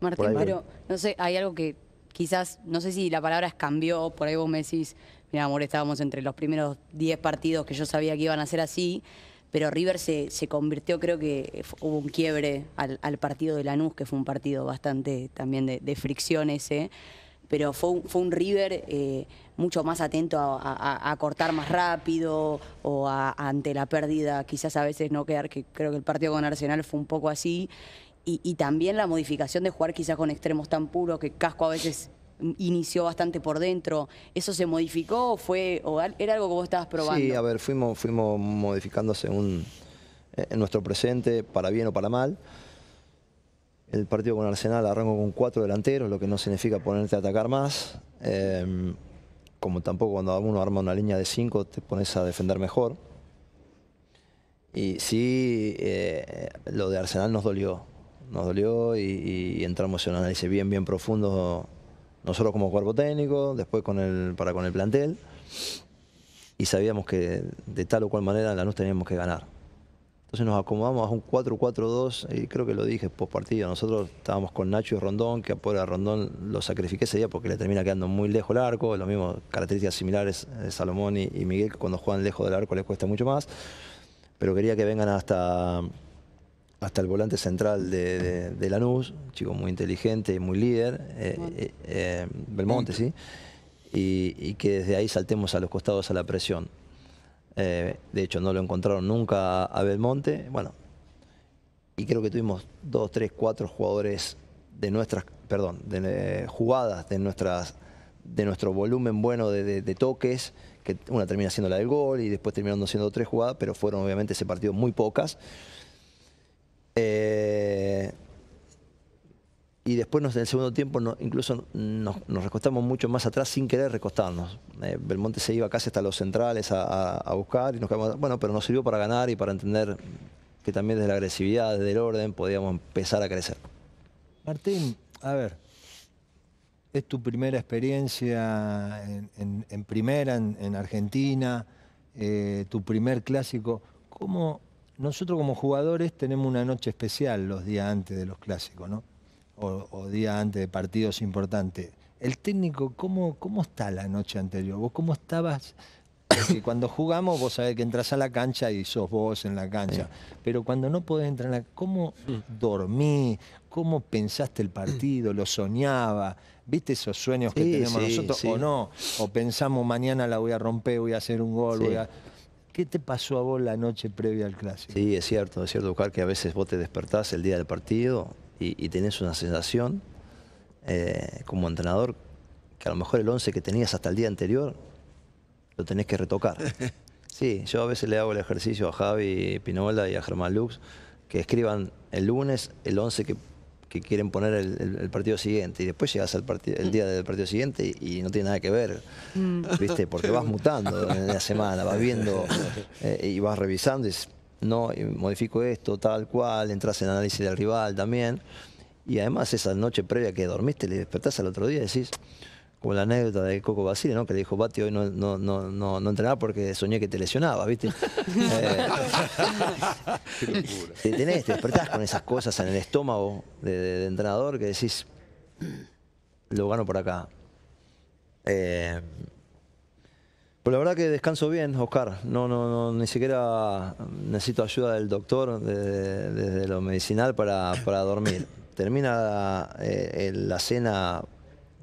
Martín, pero no sé, hay algo que quizás, no sé si la palabra es cambió, por ahí vos me decís, mira, amor, estábamos entre los primeros 10 partidos que yo sabía que iban a ser así, pero River se, se convirtió, creo que hubo un quiebre al, partido de Lanús, que fue un partido bastante también de, fricción ese, pero fue un, fue un River eh, mucho más atento a, cortar más rápido o ante la pérdida, quizás a veces no quedar, que creo que el partido con Arsenal fue un poco así. Y, también la modificación de jugar quizás con extremos tan puros que Casco a veces inició bastante por dentro. ¿Eso se modificó o, fue, era algo que vos estabas probando? Sí, a ver, fuimos, fuimos modificando según eh, en nuestro presente, para bien o para mal. El partido con Arsenal arrancó con cuatro delanteros, lo que no significa ponerte a atacar más. Em, como tampoco cuando uno arma una línea de cinco te pones a defender mejor. Y sí, eh, lo de Arsenal nos dolió nos dolió y, entramos en un análisis bien, bien profundo, nosotros como cuerpo técnico, después con el, para con el plantel, y sabíamos que de tal o cual manera la luz teníamos que ganar. Entonces nos acomodamos a un 4-4-2 y creo que lo dije post partido. Nosotros estábamos con Nacho y Rondón, que apoya a Rondón lo sacrifiqué ese día porque le termina quedando muy lejos el arco. Lo mismo, características similares de eh, Salomón y, y, Miguel, cuando juegan lejos del arco les cuesta mucho más. Pero quería que vengan hasta, hasta el volante central de, de, de Lanús, chico muy inteligente, y muy líder, eh, eh, eh, Belmonte, ¿sí? Y, que desde ahí saltemos a los costados a la presión. de hecho, no lo encontraron nunca a, Belmonte, bueno, y creo que tuvimos dos, tres, cuatro jugadores de nuestras, perdón, de jugadas de nuestras de nuestro volumen bueno de, toques, que una termina siendo la del gol y después terminando siendo tres jugadas, pero fueron obviamente ese partido muy pocas. Eh, y después en el segundo tiempo incluso nos, recostamos mucho más atrás sin querer recostarnos. Eh, Belmonte se iba casi hasta los centrales a, buscar y nos bueno, pero nos sirvió para ganar y para entender que también desde la agresividad, desde el orden, podíamos empezar a crecer. Martín, a ver, es tu primera experiencia en, primera en, Argentina, eh, tu primer clásico. ¿Cómo, nosotros como jugadores tenemos una noche especial los días antes de los clásicos, ¿no? O, días antes de partidos importantes. El técnico, ¿cómo, ¿cómo está la noche anterior? ¿Vos cómo estabas? Porque cuando jugamos, vos sabés que entras a la cancha y sos vos en la cancha. Pero cuando no podés entrar en la ¿cómo mm. dormí? ¿Cómo pensaste el partido? ¿Lo soñaba? ¿Viste esos sueños que tenemos nosotros o no? O pensamos, mañana la voy a romper, voy a hacer un gol, voy ¿Qué te pasó a vos la noche previa al clásico? Sí, es cierto, es cierto, buscar que a veces vos te despertás el día del partido y, tenés una sensación eh, como entrenador que a lo mejor el 11 que tenías hasta el día anterior lo tenés que retocar. Sí, yo a veces le hago el ejercicio a Javi Pinola y a Germán Lux que escriban el lunes el 11 que que quieren poner el, partido siguiente y después llegas al partido el día del partido siguiente y, no tiene nada que ver, mm. ¿viste? Porque vas mutando en la semana, vas viendo eh, y vas revisando, y no, modifico esto, tal cual, entras en análisis del rival también. Y además esa noche previa que dormiste, le despertás al otro día y decís, o la anécdota de Coco Basile, ¿no? que le dijo, Bati, hoy no, no, no, no, no entrenaba porque soñé que te lesionaba, ¿viste? Eh, te, tenés, te despertás con esas cosas en el estómago de, entrenador que decís, lo gano por acá. Eh, pues la verdad que descanso bien, Oscar. No, no, no, ni siquiera necesito ayuda del doctor desde, lo medicinal para, para dormir. Termina eh, la cena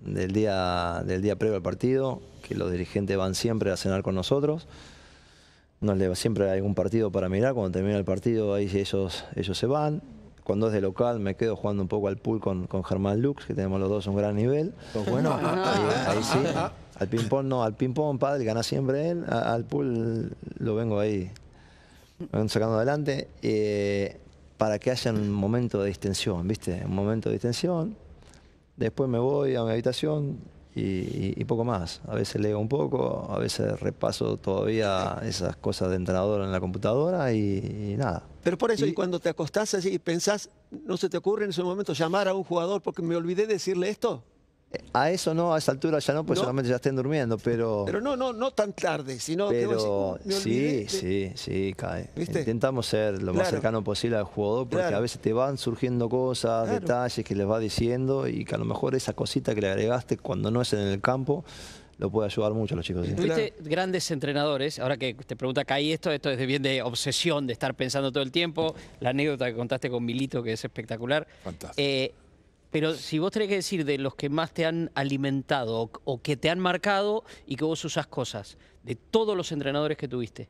del día, del día previo al partido, que los dirigentes van siempre a cenar con nosotros. Nos le, siempre hay algún partido para mirar, cuando termina el partido ahí ellos, ellos se van. Cuando es de local me quedo jugando un poco al pool con, con Germán Lux, que tenemos los dos un gran nivel. bueno, ahí, sí. Al ping-pong no, al ping-pong padre gana siempre él, al pool lo vengo ahí sacando adelante. Eh, para que haya un momento de distensión, ¿viste? Un momento de distensión, Después me voy a mi habitación y, poco más. A veces leo un poco, a veces repaso todavía esas cosas de entrenador en la computadora y, nada. Pero por eso, y, cuando te acostás así y pensás, ¿no se te ocurre en ese momento llamar a un jugador porque me olvidé decirle esto? A eso no, a esa altura ya no, pues solamente ya estén durmiendo, pero... Pero no, no, no tan tarde, sino pero, que uh, sí, sí, sí, cae. Intentamos ser lo más cercano posible al jugador, porque a veces te van surgiendo cosas, detalles que les va diciendo y que a lo mejor esa cosita que le agregaste cuando no es en el campo lo puede ayudar mucho a los chicos. Viste, grandes entrenadores, ahora que te pregunta ¿caí esto, esto es bien de obsesión, de estar pensando todo el tiempo, la anécdota que contaste con Milito, que es espectacular. Fantástico. Eh, pero si vos tenés que decir de los que más te han alimentado o, que te han marcado y que vos usas cosas, de todos los entrenadores que tuviste,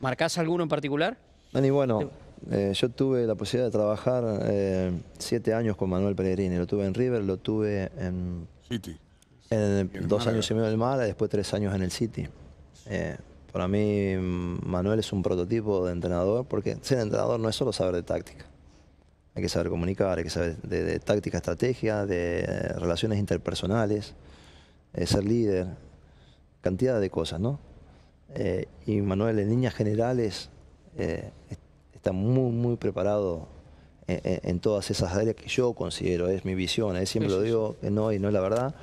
¿marcás alguno en particular? Dani, bueno, eh, yo tuve la posibilidad de trabajar eh, siete años con Manuel Pellegrini. Lo tuve en River, lo tuve en... City. En, dos años y medio en el y después tres años en el City. Eh, para mí, Manuel es un prototipo de entrenador, porque ser entrenador no es solo saber de táctica hay que saber comunicar, hay que saber de, táctica, estrategia, de eh, relaciones interpersonales, eh, ser líder, cantidad de cosas, ¿no? Eh, y Manuel, en líneas generales, está muy, muy preparado en, todas esas áreas que yo considero, es mi visión, siempre lo digo, que no, y no es la verdad,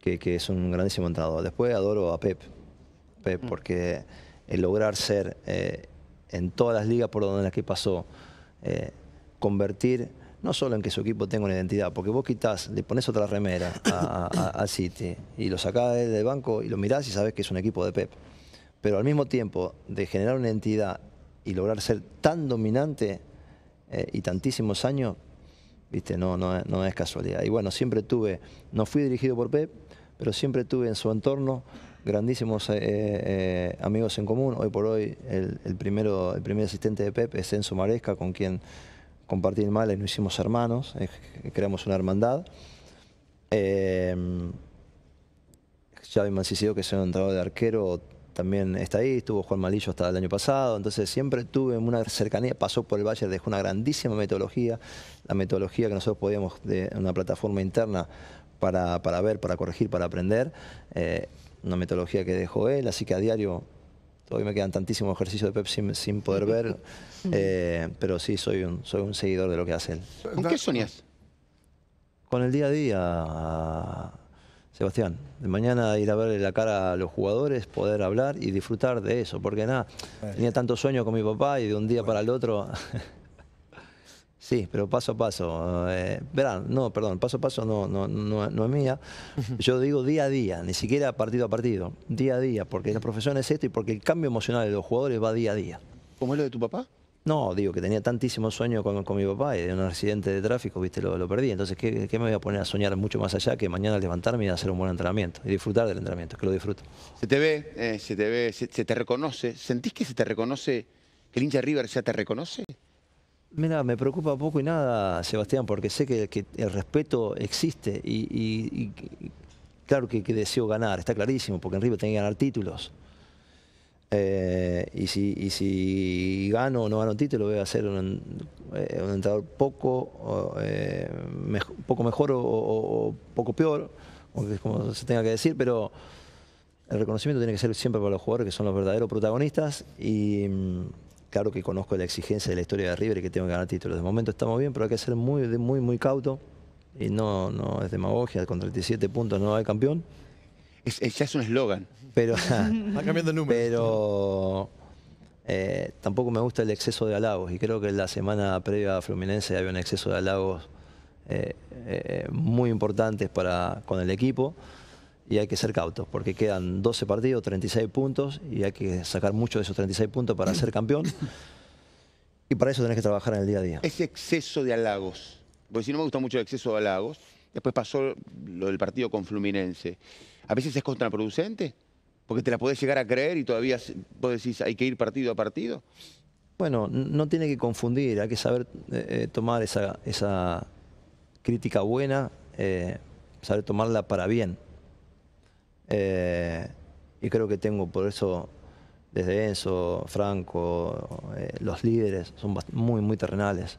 que, es un grandísimo montado Después adoro a Pep, Pep mm. porque el lograr ser en todas las ligas por donde las que pasó, eh, convertir no solo en que su equipo tenga una identidad, porque vos quitas, le pones otra remera al City y lo sacás del banco y lo mirás y sabés que es un equipo de Pep. Pero al mismo tiempo, de generar una identidad y lograr ser tan dominante eh, y tantísimos años, viste, no, no, no es casualidad. Y bueno, siempre tuve, no fui dirigido por Pep, pero siempre tuve en su entorno grandísimos eh, eh, amigos en común. Hoy por hoy el, primero, el primer asistente de Pepe es Enzo Maresca, con quien compartí el mal, nos hicimos hermanos, eh, creamos una hermandad. Xavi Mancicidio, que es un entrenador de arquero, también está ahí, estuvo Juan Malillo hasta el año pasado, entonces siempre tuve una cercanía, pasó por el Valle, dejó una grandísima metodología, la metodología que nosotros podíamos, de una plataforma interna para, ver, para corregir, para aprender, una metodología que dejó él, así que a diario hoy me quedan tantísimos ejercicios de Pep sin, poder ver, eh, pero sí, soy un, soy un seguidor de lo que hace él. ¿Con qué soñas? Con el día a día, Sebastián. De mañana ir a verle la cara a los jugadores, poder hablar y disfrutar de eso, porque nada, tenía tanto sueño con mi papá y de un día para el otro... Sí, pero paso a paso. Eh, verán, no, perdón, paso a paso no, no, no, es mía. Yo digo día a día, ni siquiera partido a partido. Día a día, porque la profesión es esto y porque el cambio emocional de los jugadores va día a día. ¿Cómo es lo de tu papá? No, digo que tenía tantísimo sueño con, con mi papá y de un accidente de tráfico, viste, lo, lo perdí. Entonces, ¿qué, me voy a poner a soñar mucho más allá que mañana al levantarme y hacer un buen entrenamiento y disfrutar del entrenamiento, que lo disfruto? Se te ve, eh, se te ve, se, se te reconoce. ¿Sentís que se te reconoce, que el hincha River ya te reconoce? Mira, me preocupa poco y nada, Sebastián, porque sé que, el respeto existe y, claro que, deseo ganar, está clarísimo, porque en River tenía que ganar títulos. Eh, y, si, gano o no gano título, voy a ser un, entrador eh, entrenador poco, eh, mejor, poco mejor o, o poco peor, como se tenga que decir, pero el reconocimiento tiene que ser siempre para los jugadores que son los verdaderos protagonistas y mm, Claro que conozco la exigencia de la historia de River y que tengo que ganar títulos. De momento estamos bien, pero hay que ser muy, muy, muy cauto. Y no, no es demagogia, con 37 puntos no hay campeón. Es, ya es un eslogan. Pero, Va cambiando el Pero eh, tampoco me gusta el exceso de halagos. Y creo que la semana previa a Fluminense había un exceso de halagos eh, eh, muy importantes para, con el equipo y hay que ser cautos, porque quedan 12 partidos, 36 puntos, y hay que sacar mucho de esos 36 puntos para ser campeón. Y para eso tenés que trabajar en el día a día. Ese exceso de halagos, porque si no me gusta mucho el exceso de halagos, después pasó lo del partido con Fluminense. A veces es contraproducente, porque te la podés llegar a creer y todavía vos decís hay que ir partido a partido. Bueno, no tiene que confundir, hay que saber eh, eh, tomar esa, esa, crítica buena, eh, saber tomarla para bien eh, y creo que tengo por eso, desde Enzo, Franco, eh, los líderes, son muy, muy terrenales.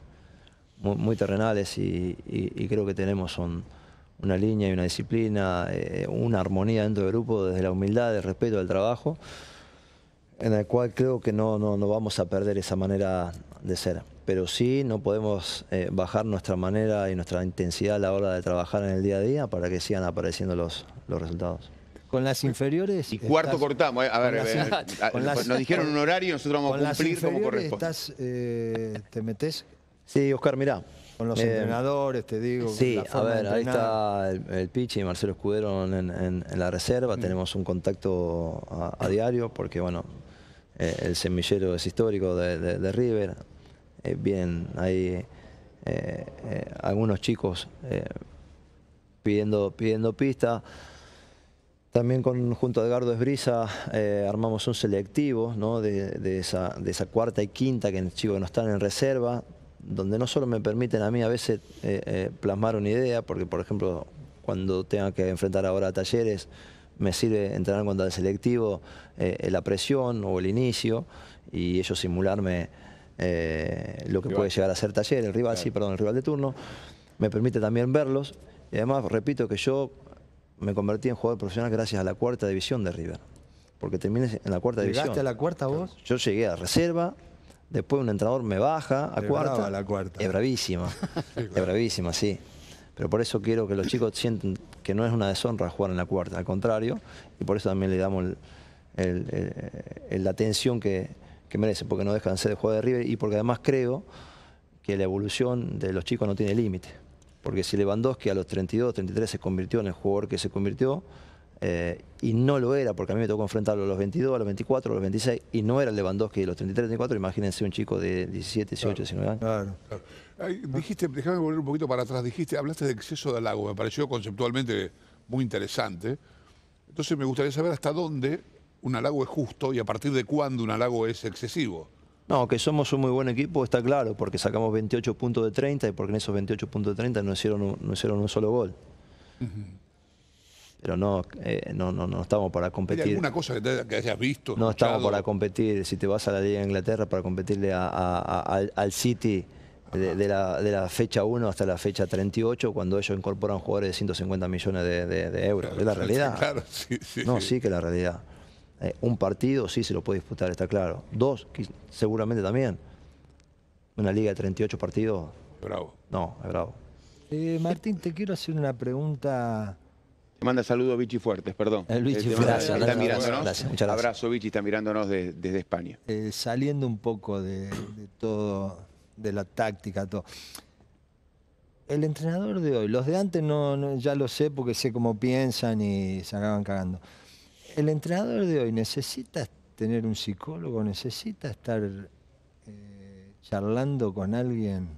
Muy, terrenales y, creo que tenemos una línea y una disciplina, eh, una armonía dentro del grupo desde la humildad, el respeto del trabajo, en el cual creo que no, no, vamos a perder esa manera de ser. Pero sí no podemos bajar nuestra manera y nuestra intensidad a la hora de trabajar en el día a día para que sigan apareciendo los, los resultados. Con las inferiores. Y cuarto cortamos. Eh. A ver, eh, eh, nos dijeron un horario nosotros vamos a cumplir como corresponde. ¿Te metes? Sí, Oscar, mirá. Con los entrenadores, te digo. Sí, a ver, ahí está el, pitch Pichi y Marcelo Escudero en, la reserva. Mm. Tenemos un contacto a, diario porque, bueno, el semillero es histórico de, River. bien, hay algunos chicos pidiendo, pidiendo pista. También con, junto a Edgardo Esbrisa eh, armamos un selectivo de, esa, cuarta y quinta que, chicos no están en reserva, donde no solo me permiten a mí a veces eh, eh, plasmar una idea, porque por ejemplo cuando tenga que enfrentar ahora a talleres, me sirve entrenar contra el selectivo la presión o el inicio y ellos simularme lo que puede llegar a ser Talleres, el rival, sí, perdón, el rival de turno. Me permite también verlos y además repito que yo me convertí en jugador profesional gracias a la cuarta división de River. Porque terminé en la cuarta división. ¿Llegaste a la cuarta vos? Yo llegué a reserva, después un entrenador me baja a cuarta. A la cuarta. Es bravísima, es bravísima, sí. Pero por eso quiero que los chicos sientan que no es una deshonra jugar en la cuarta, al contrario, y por eso también le damos la atención que, merece, porque no dejan de ser de de River y porque además creo que la evolución de los chicos no tiene límite porque si Lewandowski a los 32, 33 se convirtió en el jugador que se convirtió, eh, y no lo era, porque a mí me tocó enfrentarlo a los 22, a los 24, a los 26, y no era Lewandowski de los 33, 34, imagínense un chico de 17, 18, 19 años. Claro, dijiste, déjame volver un poquito para atrás, dijiste, hablaste de exceso de halago, me pareció conceptualmente muy interesante. Entonces me gustaría saber hasta dónde un halago es justo y a partir de cuándo un halago es excesivo. No, que somos un muy buen equipo está claro, porque sacamos 28 puntos de 30 y porque en esos 28 puntos de 30 no hicieron un, no hicieron un solo gol. Pero no, eh, no, no, estamos para competir. ¿Hay alguna cosa que, hayas visto? No estamos para competir. Si te vas a la Liga de Inglaterra para competirle al, City de, la, fecha 1 hasta la fecha 38, cuando ellos incorporan jugadores de 150 millones de, euros. es la realidad. Claro, sí, sí. No, sí que es la realidad. Eh, un partido sí se lo puede disputar, está claro. Dos, seguramente también. Una liga de 38 partidos. Bravo. No, es bravo. Eh, Martín, te quiero hacer una pregunta. Te manda saludos Vichy Fuertes, perdón. El eh, Vichy Está mirándonos. Abrazo, Vichy, está mirándonos desde España. saliendo un poco de, todo, de la táctica, todo el entrenador de hoy, los de antes no, ya lo sé porque sé cómo piensan y se acaban cagando el entrenador de hoy necesita tener un psicólogo, necesita estar eh, charlando con alguien.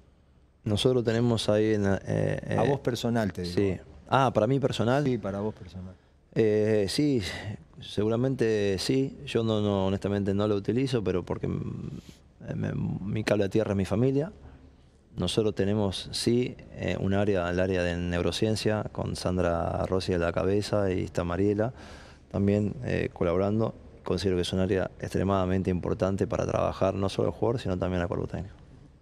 Nosotros tenemos ahí eh, eh, a vos personal, te digo. Sí. Ah, para mí personal. Sí, para vos personal. sí, seguramente sí. Yo no, honestamente no lo utilizo, pero porque mm, mi cable de tierra es mi familia. Nosotros tenemos, sí, un área, el área de neurociencia, con Sandra Rossi a la cabeza y está Mariela también eh, colaborando. Considero que es un área extremadamente importante para trabajar no solo el jugador, sino también el cuerpo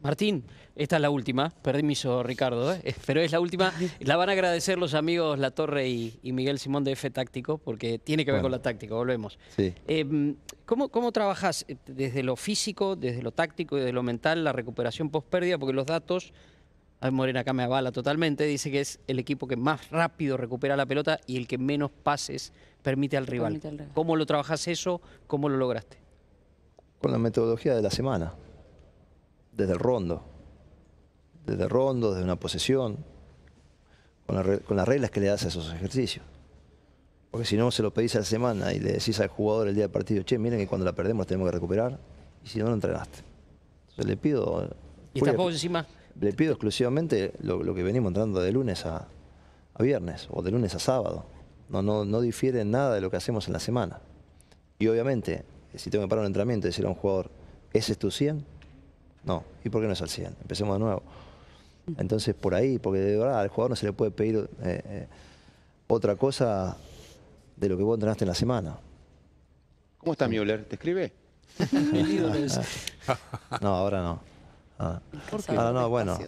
Martín, esta es la última, permiso Ricardo, ¿eh? pero es la última. La van a agradecer los amigos La Torre y, Miguel Simón de F Táctico, porque tiene que ver con la táctica, volvemos. Em, ¿cómo, ¿Cómo eh, desde lo físico, desde lo táctico y desde lo mental la recuperación post pérdida? Porque los datos Morena acá me avala totalmente, dice que es el equipo que más rápido recupera la pelota y el que menos pases permite al rival. ¿Cómo lo trabajas eso? ¿Cómo lo lograste? Con la metodología de la semana, desde el rondo, desde rondo, desde una posesión, con, las reglas que le das a esos ejercicios. Porque si no se lo pedís a la semana y le decís al jugador el día del partido, che, miren que cuando la perdemos tenemos que recuperar, y si no, no entrenaste. Entonces le pido... Eh, ¿Y estás vos encima? le pido exclusivamente lo, que venimos entrando de lunes a, viernes o de lunes a sábado. No, no, no difiere nada de lo que hacemos en la semana. Y obviamente, si tengo que parar un entrenamiento y decirle a un jugador, ¿ese es tu 100? No. ¿Y por qué no es el 100? Empecemos de nuevo. Entonces, por ahí, porque de verdad al jugador no se le puede pedir eh, eh, otra cosa de lo que vos entrenaste en la semana. ¿Cómo está Müller? ¿Te escribe? no, ahora no. Ah, ah no, bueno.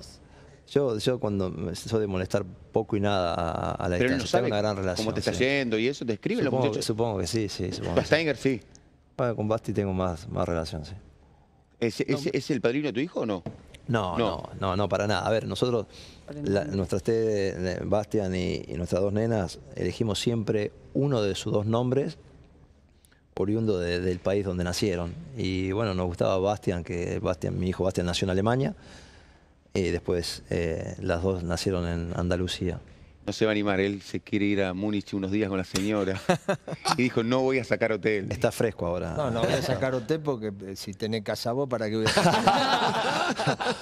Yo, yo cuando soy de molestar poco y nada a, la tengo una gran relación. ¿Cómo te está yendo y eso? ¿Describe supongo, que, Supongo que sí, sí. Supongo Steiner, sí. sí. con Basti tengo más, más relación, sí. ¿Es, el padrino de tu hijo o no? No, no, no, no, para nada. A ver, nosotros, nuestra nuestras Bastian y, nuestras dos nenas, elegimos siempre uno de sus dos nombres oriundo del país donde nacieron. Y bueno, nos gustaba Bastian, que Bastian, mi hijo Bastian nació en Alemania, y después eh, las dos nacieron en Andalucía. No se va a animar, él se quiere ir a Múnich unos días con la señora. y dijo, no voy a sacar hotel. Está fresco ahora. No, no voy a sacar hotel porque eh, si tenés casa vos, ¿para que. voy a sacar?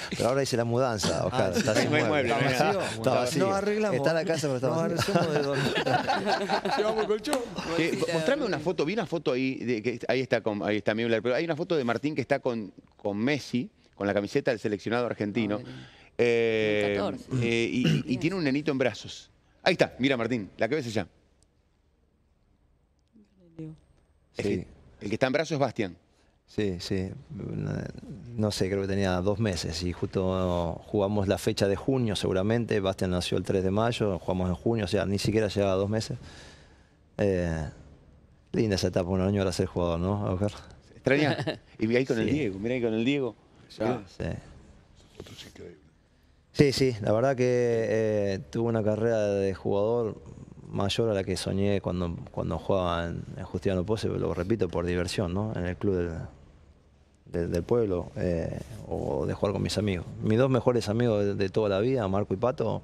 pero ahora dice la mudanza, ah, Oscar. está, Está vacío. la casa, pero está No arreglamos Llevamos colchón. mostrame una foto, vi una foto ahí, de, que, ahí está, con, ahí está pero hay una foto de Martín que está con, Messi, con la camiseta del seleccionado argentino. Eh, eh, y, tiene un nenito en brazos. Ahí está, mira Martín, la cabeza ya. el que está en brazos es Bastián. Sí, sí. No sé, creo que tenía dos meses y justo jugamos la fecha de junio seguramente. Bastian nació el 3 de mayo, jugamos en junio, o sea, ni siquiera llegaba dos meses. Eh, linda esa etapa, un año para ser jugador, ¿no? Extraña. Y ahí con el Diego, mira ahí con el Diego. Sí. Sí, sí, la verdad que eh, tuve una carrera de jugador mayor a la que soñé cuando, cuando jugaba en, en Justiano Pose, lo repito, por diversión, ¿no? En el club del, pueblo eh, o de jugar con mis amigos. Mis dos mejores amigos de, toda la vida, Marco y Pato,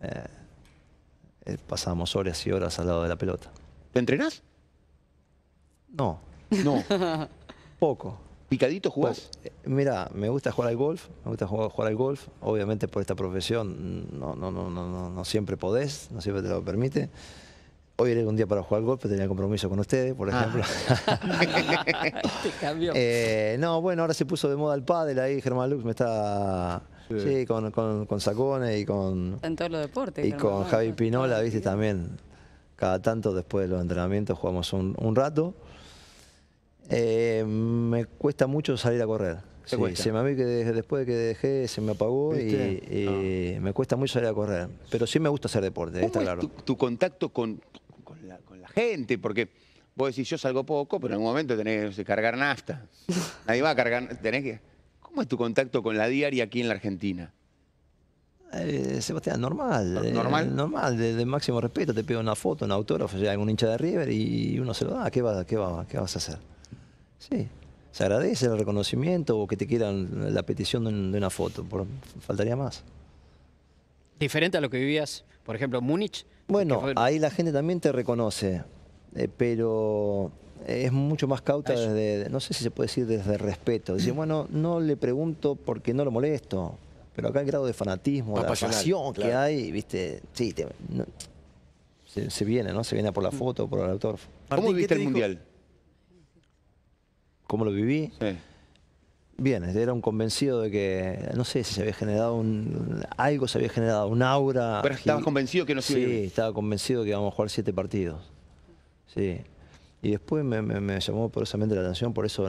eh, pasábamos horas y horas al lado de la pelota. ¿Te entrenás? No. No. Poco. ¿Picadito jugás? Eh, mira, me gusta jugar al golf, me gusta jugar, al golf. Obviamente por esta profesión no, no, no, no, no siempre podés, no siempre te lo permite. Hoy era un día para jugar al golf, pero tenía compromiso con ustedes, por ah. ejemplo. Te eh, no, bueno, ahora se puso de moda el pádel ahí, Germán Lux me está... Sí, con, con, con, y con... En todos los deportes. Y con Javi Pinola, viste, también. Cada tanto después de los entrenamientos jugamos un, un rato. Eh, me cuesta mucho salir a correr. se me después de que dejé se me apagó y, ah. me cuesta mucho salir a correr. Pero sí me gusta hacer deporte, está claro. tu, contacto con, la, gente, porque vos decís, yo salgo poco, pero en algún momento tenés que cargar nafta. Nadie va a cargar, tenés que... ¿Cómo es tu contacto con la diaria aquí en la Argentina? Eh, Sebastián, normal. Eh, ¿Normal? normal, de, máximo respeto. Te pido una foto, un autógrafo, hay algún hincha de River y uno se lo da. va, qué, va, qué vas a hacer? Sí. Se agradece el reconocimiento o que te quieran la petición de una foto, por, faltaría más. Diferente a lo que vivías, por ejemplo, en Múnich. Bueno, ahí la gente también te reconoce, eh, pero eh, es mucho más cauta desde, no sé si se puede decir desde respeto. Dice, mm. bueno, no le pregunto porque no lo molesto, pero acá el grado de fanatismo, la pasión que hay, viste, sí, se, viene, ¿no? Se viene por la mm. foto, por el autor. ¿Cómo viviste el Mundial? cómo lo viví. Bien, era un convencido de que, no sé si se había generado un, algo, se había generado un aura. Pero estabas convencido que no se iba a estaba convencido que íbamos a jugar siete partidos. Sí. Y después me, llamó poderosamente la atención, por eso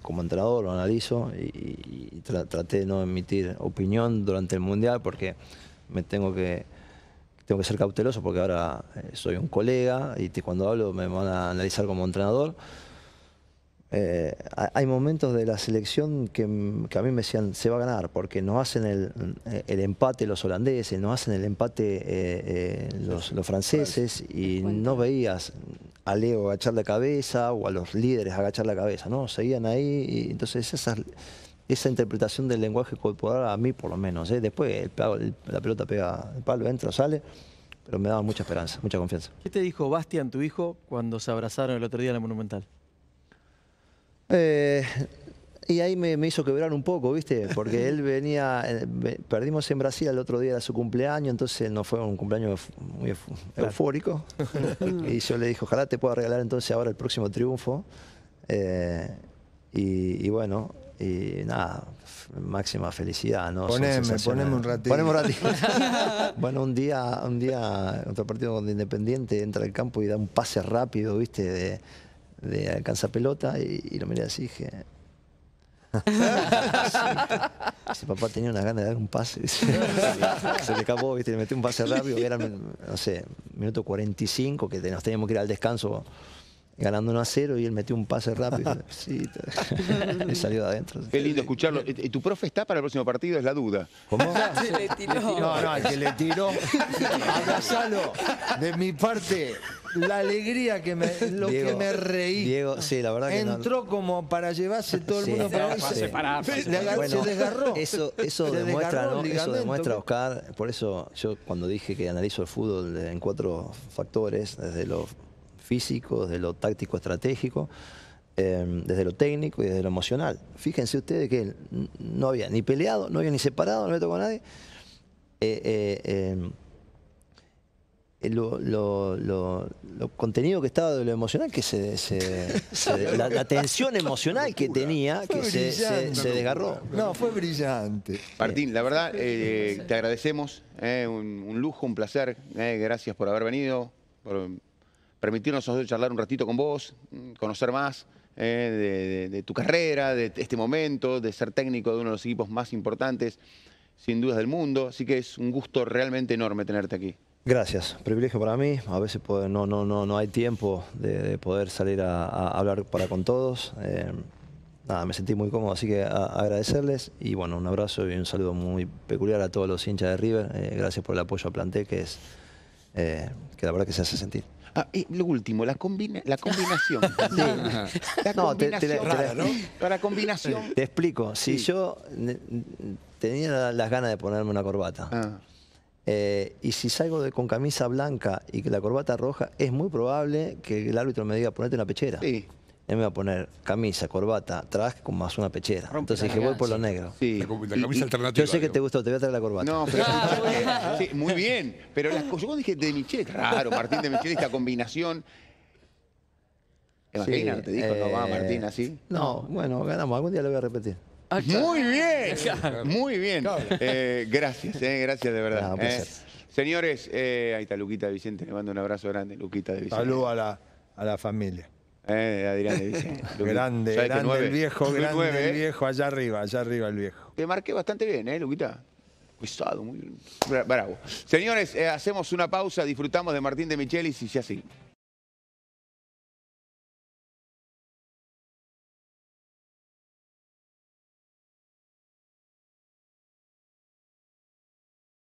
como entrenador lo analizo y, traté de no emitir opinión durante el Mundial porque me tengo que, tengo que ser cauteloso porque ahora eh, soy un colega y cuando hablo me van a analizar como entrenador. Eh, hay momentos de la selección que, a mí me decían se va a ganar porque nos hacen eh, el, empate los holandeses, nos hacen el empate eh, los, franceses y no veías a Leo agachar la cabeza o a los líderes agachar la cabeza, no, seguían ahí y entonces esa, interpretación del lenguaje corporal a mí por lo menos, después la pelota pega el palo, entra, sale, pero me daba mucha esperanza, mucha confianza. ¿Qué te dijo Bastian, tu hijo, cuando se abrazaron el otro día en la Monumental? Eh, y ahí me, hizo quebrar un poco, ¿viste? Porque él venía, eh, perdimos en Brasil el otro día de su cumpleaños, entonces no fue un cumpleaños muy eufórico. y yo le dije, ojalá te pueda regalar entonces ahora el próximo triunfo. Eh, y, bueno, y nada, máxima felicidad, ¿no? Poneme, poneme un ratito. ponemos un ratito. bueno, un día, un día, otro partido con Independiente entra al campo y da un pase rápido, ¿viste? De, de alcanza pelota y, lo miré así y dije. Ah". si papá tenía una ganas de dar un pase, se, le escapó, ¿viste? le metió un pase rápido, era, no sé, minuto 45, que nos teníamos que ir al descanso ganando 1 a 0 y él metió un pase rápido. Sí, y salió de adentro. Qué lindo escucharlo. ¿y ¿Tu profe está para el próximo partido? Es la duda. ¿Cómo? Se le tiró. No, no, el que le tiró. Abrazalo. De mi parte, la alegría que me, que me reí. Diego, sí, la verdad Entró como para llevarse todo el mundo para irse. Se, desgarró. Eso, eso demuestra, ¿no? Eso demuestra, Oscar. Por eso yo cuando dije que analizo el fútbol en cuatro factores, desde lo físico, desde lo táctico estratégico, em, desde lo técnico y desde lo emocional. Fíjense ustedes que no había ni peleado, no había ni separado, no le tocó a nadie. Eh, eh, em, eh, lo, contenido que estaba de lo emocional, que se, la, tensión emocional que tenía, que se, desgarró. No, fue brillante. Martín, la verdad, eh, te agradecemos, eh, un, lujo, un placer, gracias por haber venido, por permitirnos charlar un ratito con vos, conocer más. De, de tu carrera, de este momento, de ser técnico de uno de los equipos más importantes, sin dudas, del mundo. Así que es un gusto realmente enorme tenerte aquí. Gracias, privilegio para mí. A veces no, no, no, no hay tiempo de, poder salir a, hablar para con todos. Eh, nada, me sentí muy cómodo, así que agradecerles y bueno, un abrazo y un saludo muy peculiar a todos los hinchas de River. Eh, gracias por el apoyo a Planté, que es eh, que la verdad que se hace sentir. Ah, y lo último, la, combina, la combinación. La combinación. Te, Para combinación. Te explico, si yo tenía las ganas de ponerme una corbata. Ah. Eh, y si salgo con camisa blanca y la corbata roja, es muy probable que el árbitro me diga, ponete una pechera. Sí. Él me va a poner camisa, corbata, traje con más una pechera. Entonces dije, voy por lo negro. Sí. La, camisa alternativa. Yo sé que te gustó, te voy a traer la corbata. No, pero sí, muy bien. Pero las cosas, yo dije, de Michel, claro, Martín de Michel, esta combinación. imagínate te dijo, no va eh, Martín así. No, bueno, ganamos, algún día lo voy a repetir. Muy bien, muy bien. Eh, gracias, eh, gracias de verdad. Eh. Señores, ahí está Luquita Vicente, le mando un abrazo grande, Luquita de Vicente. Salud a la, familia. grande, grande el viejo, grande el viejo, allá arriba, allá arriba el viejo. Te marqué bastante bien, ¿eh, Luquita? Pesado, muy bravo. Señores, hacemos una pausa, disfrutamos de Martín de Michelis y ya